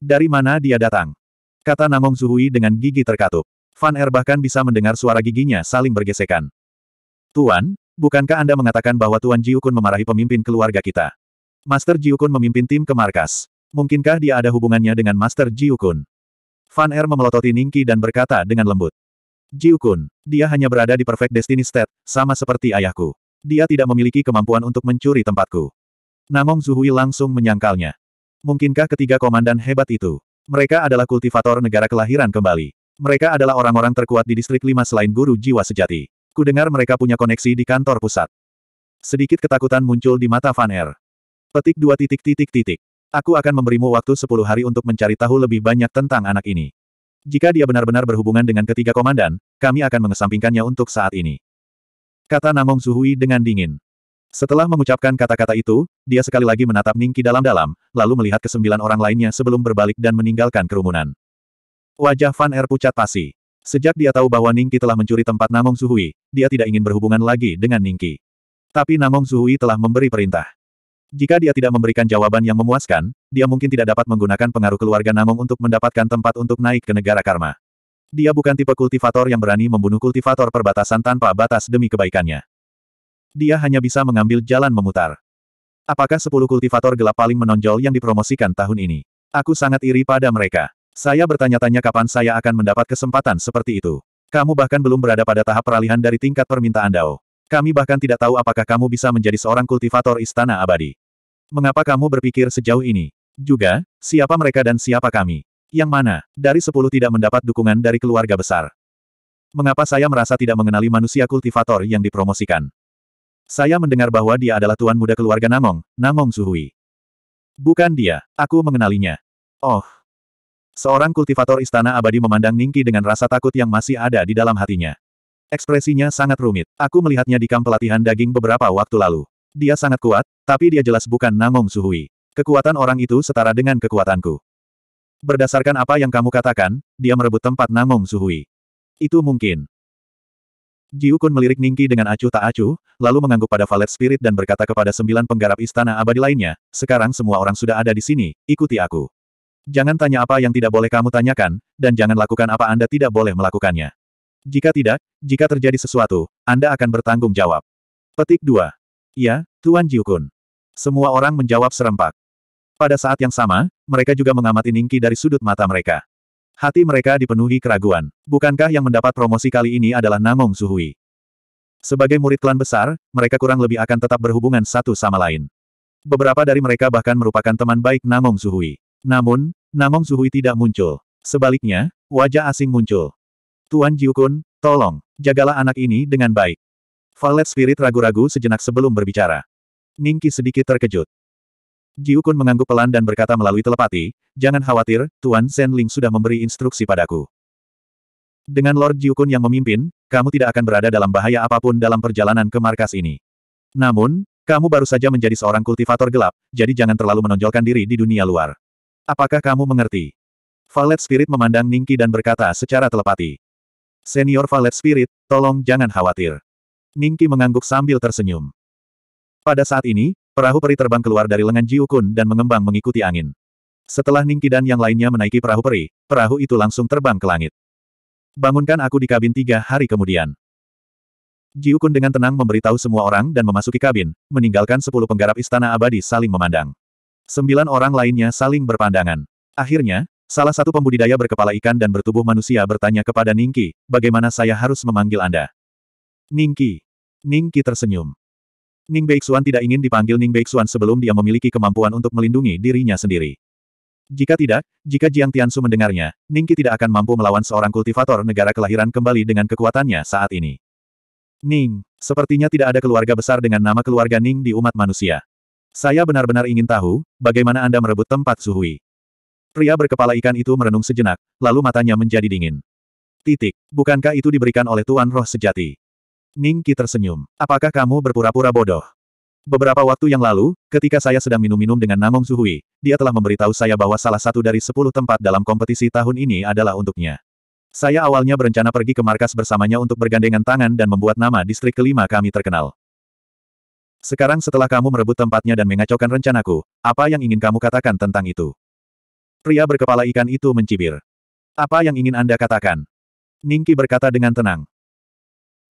Dari mana dia datang? Kata Namong Zuhui dengan gigi terkatup. Van Er bahkan bisa mendengar suara giginya saling bergesekan. Tuan, bukankah Anda mengatakan bahwa Tuan Jiukun memarahi pemimpin keluarga kita? Master Jiukun memimpin tim ke markas. Mungkinkah dia ada hubungannya dengan Master Jiukun? Van Er memelototi Ningki dan berkata dengan lembut. Jiukun, dia hanya berada di Perfect Destiny State, sama seperti ayahku dia tidak memiliki kemampuan untuk mencuri tempatku. Namong Zuhui langsung menyangkalnya. Mungkinkah ketiga komandan hebat itu? Mereka adalah kultivator negara kelahiran kembali. Mereka adalah orang-orang terkuat di distrik lima selain guru jiwa sejati. Kudengar mereka punya koneksi di kantor pusat. Sedikit ketakutan muncul di mata Van Er. Petik dua titik titik titik. Aku akan memberimu waktu 10 hari untuk mencari tahu lebih banyak tentang anak ini. Jika dia benar-benar berhubungan dengan ketiga komandan, kami akan mengesampingkannya untuk saat ini. Kata Namong Zuhui dengan dingin. Setelah mengucapkan kata-kata itu, dia sekali lagi menatap Ningki dalam-dalam, lalu melihat kesembilan orang lainnya sebelum berbalik dan meninggalkan kerumunan. Wajah Van Er pucat pasi. Sejak dia tahu bahwa Ningki telah mencuri tempat Namong Zuhui, dia tidak ingin berhubungan lagi dengan Ningki. Tapi Namong Zuhui telah memberi perintah. Jika dia tidak memberikan jawaban yang memuaskan, dia mungkin tidak dapat menggunakan pengaruh keluarga Namong untuk mendapatkan tempat untuk naik ke negara karma. Dia bukan tipe kultivator yang berani membunuh kultivator perbatasan tanpa batas demi kebaikannya. Dia hanya bisa mengambil jalan memutar. Apakah sepuluh kultivator gelap paling menonjol yang dipromosikan tahun ini? Aku sangat iri pada mereka. Saya bertanya-tanya kapan saya akan mendapat kesempatan seperti itu. Kamu bahkan belum berada pada tahap peralihan dari tingkat permintaan Dao. Kami bahkan tidak tahu apakah kamu bisa menjadi seorang kultivator istana abadi. Mengapa kamu berpikir sejauh ini? Juga, siapa mereka dan siapa kami? Yang mana, dari sepuluh tidak mendapat dukungan dari keluarga besar. Mengapa saya merasa tidak mengenali manusia kultivator yang dipromosikan? Saya mendengar bahwa dia adalah tuan muda keluarga Namong, Namong Suhui. Bukan dia, aku mengenalinya. Oh. Seorang kultivator istana abadi memandang Ningki dengan rasa takut yang masih ada di dalam hatinya. Ekspresinya sangat rumit. Aku melihatnya di kamp pelatihan daging beberapa waktu lalu. Dia sangat kuat, tapi dia jelas bukan Namong Suhui. Kekuatan orang itu setara dengan kekuatanku. Berdasarkan apa yang kamu katakan, dia merebut tempat Nangong Suhui. Itu mungkin. Jiu Kun melirik Ningki dengan acuh tak acuh, lalu mengangguk pada Valet Spirit dan berkata kepada sembilan penggarap istana abadi lainnya, sekarang semua orang sudah ada di sini, ikuti aku. Jangan tanya apa yang tidak boleh kamu tanyakan, dan jangan lakukan apa Anda tidak boleh melakukannya. Jika tidak, jika terjadi sesuatu, Anda akan bertanggung jawab. Petik 2. Ya, Tuan Jiu Kun. Semua orang menjawab serempak. Pada saat yang sama, mereka juga mengamati Ningki dari sudut mata mereka. Hati mereka dipenuhi keraguan. Bukankah yang mendapat promosi kali ini adalah Namong Suhui? Sebagai murid klan besar, mereka kurang lebih akan tetap berhubungan satu sama lain. Beberapa dari mereka bahkan merupakan teman baik Namong Suhui. Namun, Namong Suhui tidak muncul. Sebaliknya, wajah asing muncul. Tuan Jiukun, tolong, jagalah anak ini dengan baik. Valet Spirit ragu-ragu sejenak sebelum berbicara. Ningki sedikit terkejut. Jiu Kun mengangguk pelan dan berkata melalui telepati, Jangan khawatir, Tuan Shen Ling sudah memberi instruksi padaku. Dengan Lord Jiu Kun yang memimpin, kamu tidak akan berada dalam bahaya apapun dalam perjalanan ke markas ini. Namun, kamu baru saja menjadi seorang kultivator gelap, jadi jangan terlalu menonjolkan diri di dunia luar. Apakah kamu mengerti? Valet Spirit memandang Ningki dan berkata secara telepati. Senior Valet Spirit, tolong jangan khawatir. Ningki mengangguk sambil tersenyum. Pada saat ini, Perahu peri terbang keluar dari lengan Jiukun dan mengembang mengikuti angin. Setelah Ningki dan yang lainnya menaiki perahu peri, perahu itu langsung terbang ke langit. Bangunkan aku di kabin tiga hari kemudian. Jiukun dengan tenang memberitahu semua orang dan memasuki kabin, meninggalkan sepuluh penggarap istana abadi saling memandang. Sembilan orang lainnya saling berpandangan. Akhirnya, salah satu pembudidaya berkepala ikan dan bertubuh manusia bertanya kepada Ningki, bagaimana saya harus memanggil Anda? Ningki. Ningki tersenyum. Ning Beixuan tidak ingin dipanggil Ning Beixuan sebelum dia memiliki kemampuan untuk melindungi dirinya sendiri. Jika tidak, jika Jiang Tianshu mendengarnya, Ningki tidak akan mampu melawan seorang kultivator negara kelahiran kembali dengan kekuatannya saat ini. Ning, sepertinya tidak ada keluarga besar dengan nama keluarga Ning di umat manusia. Saya benar-benar ingin tahu, bagaimana Anda merebut tempat Suhui. Pria berkepala ikan itu merenung sejenak, lalu matanya menjadi dingin. Titik, bukankah itu diberikan oleh Tuan Roh Sejati? Ning Qi tersenyum. Apakah kamu berpura-pura bodoh? Beberapa waktu yang lalu, ketika saya sedang minum-minum dengan Namong Zuhui, dia telah memberitahu saya bahwa salah satu dari sepuluh tempat dalam kompetisi tahun ini adalah untuknya. Saya awalnya berencana pergi ke markas bersamanya untuk bergandengan tangan dan membuat nama distrik kelima kami terkenal. Sekarang setelah kamu merebut tempatnya dan mengacaukan rencanaku, apa yang ingin kamu katakan tentang itu? Pria berkepala ikan itu mencibir. Apa yang ingin Anda katakan? Ningki berkata dengan tenang.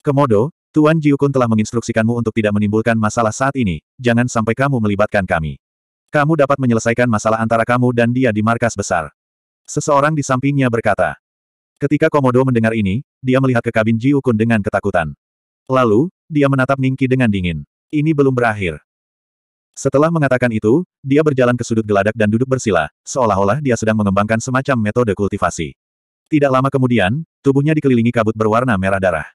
Komodo, Tuan Jiukun telah menginstruksikanmu untuk tidak menimbulkan masalah saat ini, jangan sampai kamu melibatkan kami. Kamu dapat menyelesaikan masalah antara kamu dan dia di markas besar. Seseorang di sampingnya berkata. Ketika Komodo mendengar ini, dia melihat ke kabin Jiukun dengan ketakutan. Lalu, dia menatap Ningki dengan dingin. Ini belum berakhir. Setelah mengatakan itu, dia berjalan ke sudut geladak dan duduk bersila, seolah-olah dia sedang mengembangkan semacam metode kultivasi. Tidak lama kemudian, tubuhnya dikelilingi kabut berwarna merah darah.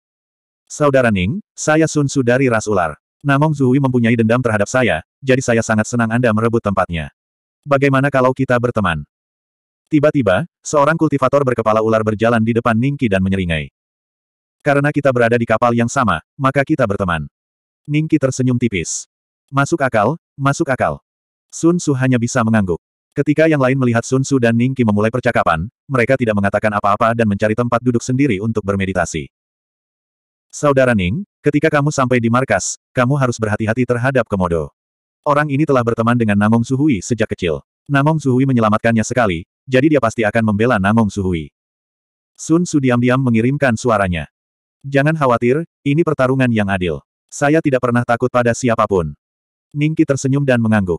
Saudara Ning, saya Sun Su dari ras ular. Namong Zui mempunyai dendam terhadap saya, jadi saya sangat senang Anda merebut tempatnya. Bagaimana kalau kita berteman? Tiba-tiba, seorang kultivator berkepala ular berjalan di depan Ningki dan menyeringai. Karena kita berada di kapal yang sama, maka kita berteman. Ningki tersenyum tipis. Masuk akal, masuk akal. Sun Su hanya bisa mengangguk. Ketika yang lain melihat Sun Su dan Ningki memulai percakapan, mereka tidak mengatakan apa-apa dan mencari tempat duduk sendiri untuk bermeditasi. Saudara Ning, ketika kamu sampai di markas, kamu harus berhati-hati terhadap Komodo. Orang ini telah berteman dengan Namong Suhui sejak kecil. Namong Suhui menyelamatkannya sekali, jadi dia pasti akan membela Namong Suhui. Sun Su diam-diam mengirimkan suaranya. Jangan khawatir, ini pertarungan yang adil. Saya tidak pernah takut pada siapapun. Ningki tersenyum dan mengangguk.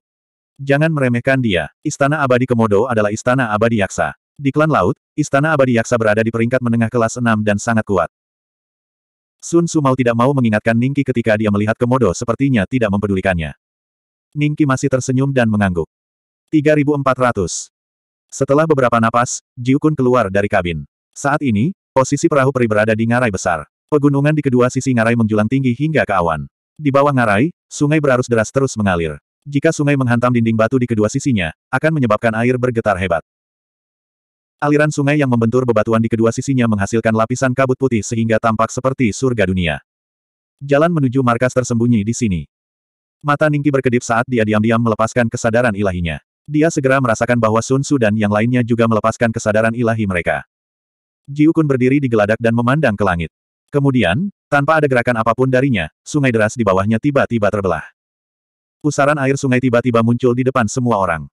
Jangan meremehkan dia. Istana Abadi Komodo adalah istana abadi yaksa. Di klan laut, istana abadi yaksa berada di peringkat menengah kelas 6 dan sangat kuat. Sun Su mau tidak mau mengingatkan Ningki ketika dia melihat Komodo sepertinya tidak mempedulikannya. Ningki masih tersenyum dan mengangguk. 3400. Setelah beberapa napas, Jiukun keluar dari kabin. Saat ini, posisi perahu peri berada di ngarai besar. Pegunungan di kedua sisi ngarai menjulang tinggi hingga ke awan. Di bawah ngarai, sungai berarus deras terus mengalir. Jika sungai menghantam dinding batu di kedua sisinya, akan menyebabkan air bergetar hebat. Aliran sungai yang membentur bebatuan di kedua sisinya menghasilkan lapisan kabut putih sehingga tampak seperti surga dunia. Jalan menuju markas tersembunyi di sini. Mata Ningki berkedip saat dia diam-diam melepaskan kesadaran ilahinya. Dia segera merasakan bahwa Sun Su dan yang lainnya juga melepaskan kesadaran ilahi mereka. Jiu Kun berdiri di geladak dan memandang ke langit. Kemudian, tanpa ada gerakan apapun darinya, sungai deras di bawahnya tiba-tiba terbelah. Pusaran air sungai tiba-tiba muncul di depan semua orang.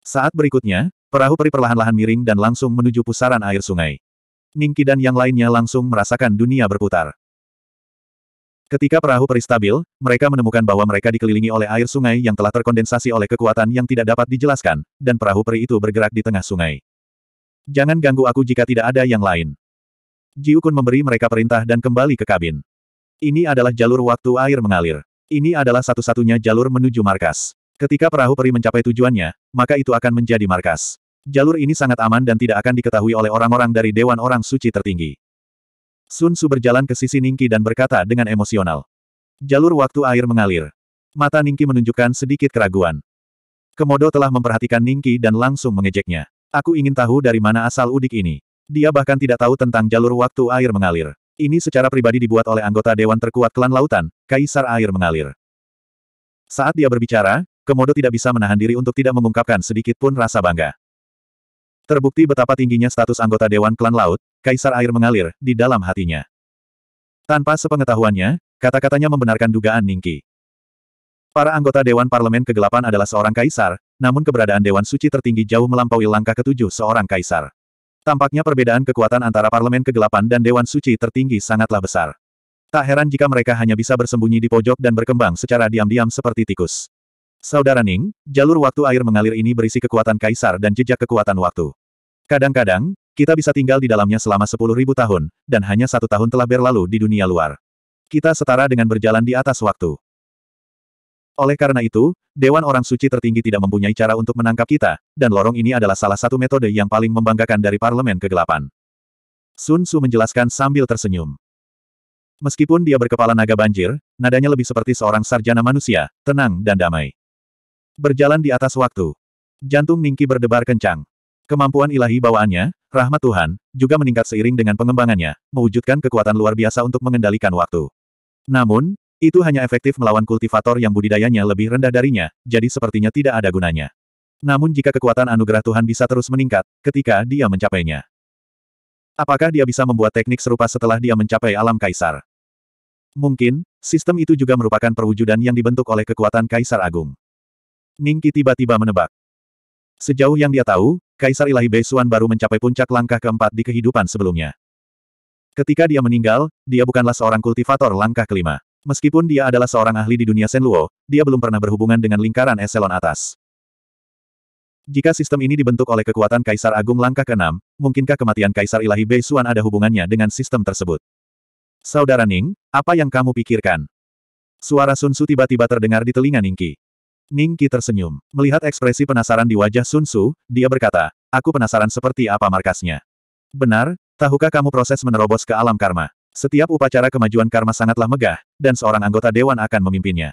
Saat berikutnya, Perahu peri perlahan-lahan miring dan langsung menuju pusaran air sungai. Ningki dan yang lainnya langsung merasakan dunia berputar. Ketika perahu peri stabil, mereka menemukan bahwa mereka dikelilingi oleh air sungai yang telah terkondensasi oleh kekuatan yang tidak dapat dijelaskan, dan perahu peri itu bergerak di tengah sungai. Jangan ganggu aku jika tidak ada yang lain. Jiukun memberi mereka perintah dan kembali ke kabin. Ini adalah jalur waktu air mengalir. Ini adalah satu-satunya jalur menuju markas. Ketika perahu peri mencapai tujuannya, maka itu akan menjadi markas. Jalur ini sangat aman dan tidak akan diketahui oleh orang-orang dari Dewan Orang Suci tertinggi. Sun Su berjalan ke sisi Ningki dan berkata dengan emosional. Jalur waktu air mengalir. Mata Ningki menunjukkan sedikit keraguan. Komodo telah memperhatikan Ningki dan langsung mengejeknya. Aku ingin tahu dari mana asal udik ini. Dia bahkan tidak tahu tentang jalur waktu air mengalir. Ini secara pribadi dibuat oleh anggota Dewan Terkuat Klan Lautan, Kaisar Air Mengalir. Saat dia berbicara, Komodo tidak bisa menahan diri untuk tidak mengungkapkan sedikit pun rasa bangga. Terbukti betapa tingginya status anggota Dewan Klan Laut, Kaisar Air mengalir, di dalam hatinya. Tanpa sepengetahuannya, kata-katanya membenarkan dugaan Ningki. Para anggota Dewan Parlemen Kegelapan adalah seorang kaisar, namun keberadaan Dewan Suci tertinggi jauh melampaui langkah ketujuh seorang kaisar. Tampaknya perbedaan kekuatan antara Parlemen Kegelapan dan Dewan Suci tertinggi sangatlah besar. Tak heran jika mereka hanya bisa bersembunyi di pojok dan berkembang secara diam-diam seperti tikus. Saudara Ning, jalur waktu air mengalir ini berisi kekuatan kaisar dan jejak kekuatan waktu. Kadang-kadang, kita bisa tinggal di dalamnya selama sepuluh ribu tahun, dan hanya satu tahun telah berlalu di dunia luar. Kita setara dengan berjalan di atas waktu. Oleh karena itu, Dewan Orang Suci tertinggi tidak mempunyai cara untuk menangkap kita, dan lorong ini adalah salah satu metode yang paling membanggakan dari Parlemen Kegelapan. Sun Tzu menjelaskan sambil tersenyum. Meskipun dia berkepala naga banjir, nadanya lebih seperti seorang sarjana manusia, tenang dan damai. Berjalan di atas waktu. Jantung Ningki berdebar kencang. Kemampuan ilahi bawaannya, rahmat Tuhan, juga meningkat seiring dengan pengembangannya, mewujudkan kekuatan luar biasa untuk mengendalikan waktu. Namun, itu hanya efektif melawan kultivator yang budidayanya lebih rendah darinya, jadi sepertinya tidak ada gunanya. Namun jika kekuatan anugerah Tuhan bisa terus meningkat, ketika dia mencapainya. Apakah dia bisa membuat teknik serupa setelah dia mencapai alam kaisar? Mungkin, sistem itu juga merupakan perwujudan yang dibentuk oleh kekuatan kaisar agung. Ningki tiba-tiba menebak. Sejauh yang dia tahu, Kaisar Ilahi Beisuan baru mencapai puncak langkah keempat di kehidupan sebelumnya. Ketika dia meninggal, dia bukanlah seorang kultivator langkah kelima. Meskipun dia adalah seorang ahli di dunia Senluo, dia belum pernah berhubungan dengan lingkaran eselon atas. Jika sistem ini dibentuk oleh kekuatan Kaisar Agung langkah ke-6, mungkinkah kematian Kaisar Ilahi Beisuan ada hubungannya dengan sistem tersebut? Saudara Ning, apa yang kamu pikirkan? Suara Sun Su tiba-tiba terdengar di telinga Ningki. Ning Qi tersenyum. Melihat ekspresi penasaran di wajah Sun Tzu, dia berkata, aku penasaran seperti apa markasnya. Benar, tahukah kamu proses menerobos ke alam karma? Setiap upacara kemajuan karma sangatlah megah, dan seorang anggota dewan akan memimpinnya.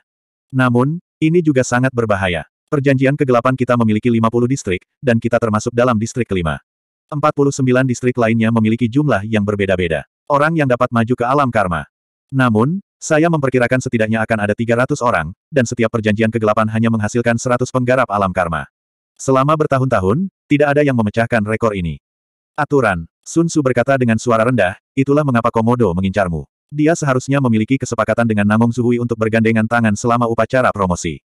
Namun, ini juga sangat berbahaya. Perjanjian kegelapan kita memiliki 50 distrik, dan kita termasuk dalam distrik kelima. 49 distrik lainnya memiliki jumlah yang berbeda-beda. Orang yang dapat maju ke alam karma. Namun, saya memperkirakan setidaknya akan ada 300 orang, dan setiap perjanjian kegelapan hanya menghasilkan 100 penggarap alam karma. Selama bertahun-tahun, tidak ada yang memecahkan rekor ini. Aturan, Sun Tzu berkata dengan suara rendah, itulah mengapa Komodo mengincarmu. Dia seharusnya memiliki kesepakatan dengan Namong Zuhui untuk bergandengan tangan selama upacara promosi.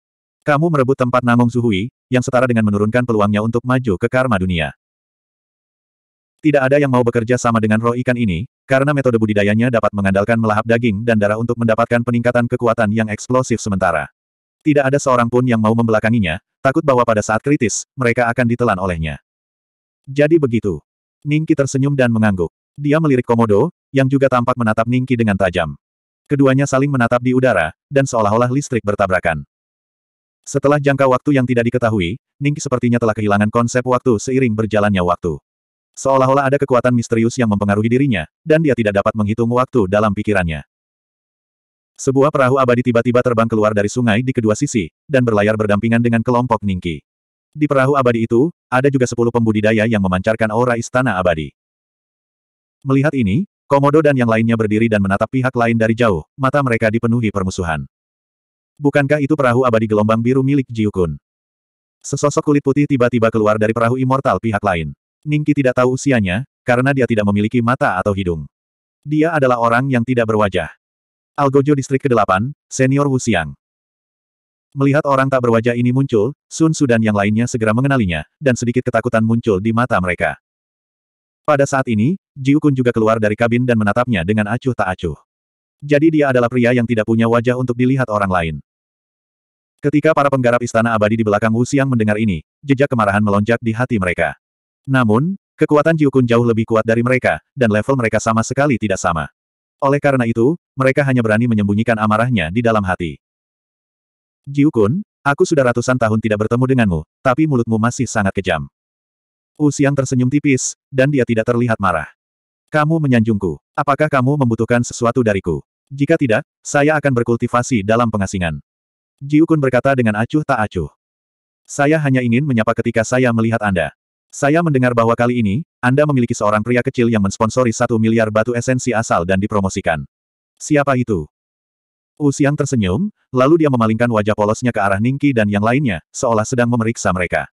Kamu merebut tempat Namong Zuhui, yang setara dengan menurunkan peluangnya untuk maju ke karma dunia. Tidak ada yang mau bekerja sama dengan roh ikan ini, karena metode budidayanya dapat mengandalkan melahap daging dan darah untuk mendapatkan peningkatan kekuatan yang eksplosif sementara. Tidak ada seorang pun yang mau membelakanginya, takut bahwa pada saat kritis, mereka akan ditelan olehnya. Jadi begitu. Ningki tersenyum dan mengangguk. Dia melirik Komodo, yang juga tampak menatap Ningki dengan tajam. Keduanya saling menatap di udara, dan seolah-olah listrik bertabrakan. Setelah jangka waktu yang tidak diketahui, Ningki sepertinya telah kehilangan konsep waktu seiring berjalannya waktu. Seolah-olah ada kekuatan misterius yang mempengaruhi dirinya, dan dia tidak dapat menghitung waktu dalam pikirannya. Sebuah perahu abadi tiba-tiba terbang keluar dari sungai di kedua sisi, dan berlayar berdampingan dengan kelompok Ningki. Di perahu abadi itu, ada juga sepuluh pembudidaya yang memancarkan aura istana abadi. Melihat ini, Komodo dan yang lainnya berdiri dan menatap pihak lain dari jauh, mata mereka dipenuhi permusuhan. Bukankah itu perahu abadi gelombang biru milik Jiukun? Sesosok kulit putih tiba-tiba keluar dari perahu immortal pihak lain. Ningki tidak tahu usianya, karena dia tidak memiliki mata atau hidung. Dia adalah orang yang tidak berwajah. Algojo Distrik ke-8, Senior Wuxiang. Melihat orang tak berwajah ini muncul, Sun Su dan yang lainnya segera mengenalinya, dan sedikit ketakutan muncul di mata mereka. Pada saat ini, Jiu Kun juga keluar dari kabin dan menatapnya dengan acuh tak acuh. Jadi dia adalah pria yang tidak punya wajah untuk dilihat orang lain. Ketika para penggarap istana abadi di belakang Wu Xiang mendengar ini, jejak kemarahan melonjak di hati mereka. Namun, kekuatan Jiukun jauh lebih kuat dari mereka, dan level mereka sama sekali tidak sama. Oleh karena itu, mereka hanya berani menyembunyikan amarahnya di dalam hati. Jiukun, aku sudah ratusan tahun tidak bertemu denganmu, tapi mulutmu masih sangat kejam. Usiang tersenyum tipis, dan dia tidak terlihat marah. Kamu menyanjungku. Apakah kamu membutuhkan sesuatu dariku? Jika tidak, saya akan berkultivasi dalam pengasingan. Jiukun berkata dengan acuh tak acuh. Saya hanya ingin menyapa ketika saya melihat Anda. Saya mendengar bahwa kali ini, Anda memiliki seorang pria kecil yang mensponsori satu miliar batu esensi asal dan dipromosikan. Siapa itu? Usiang tersenyum, lalu dia memalingkan wajah polosnya ke arah Ningki dan yang lainnya, seolah sedang memeriksa mereka.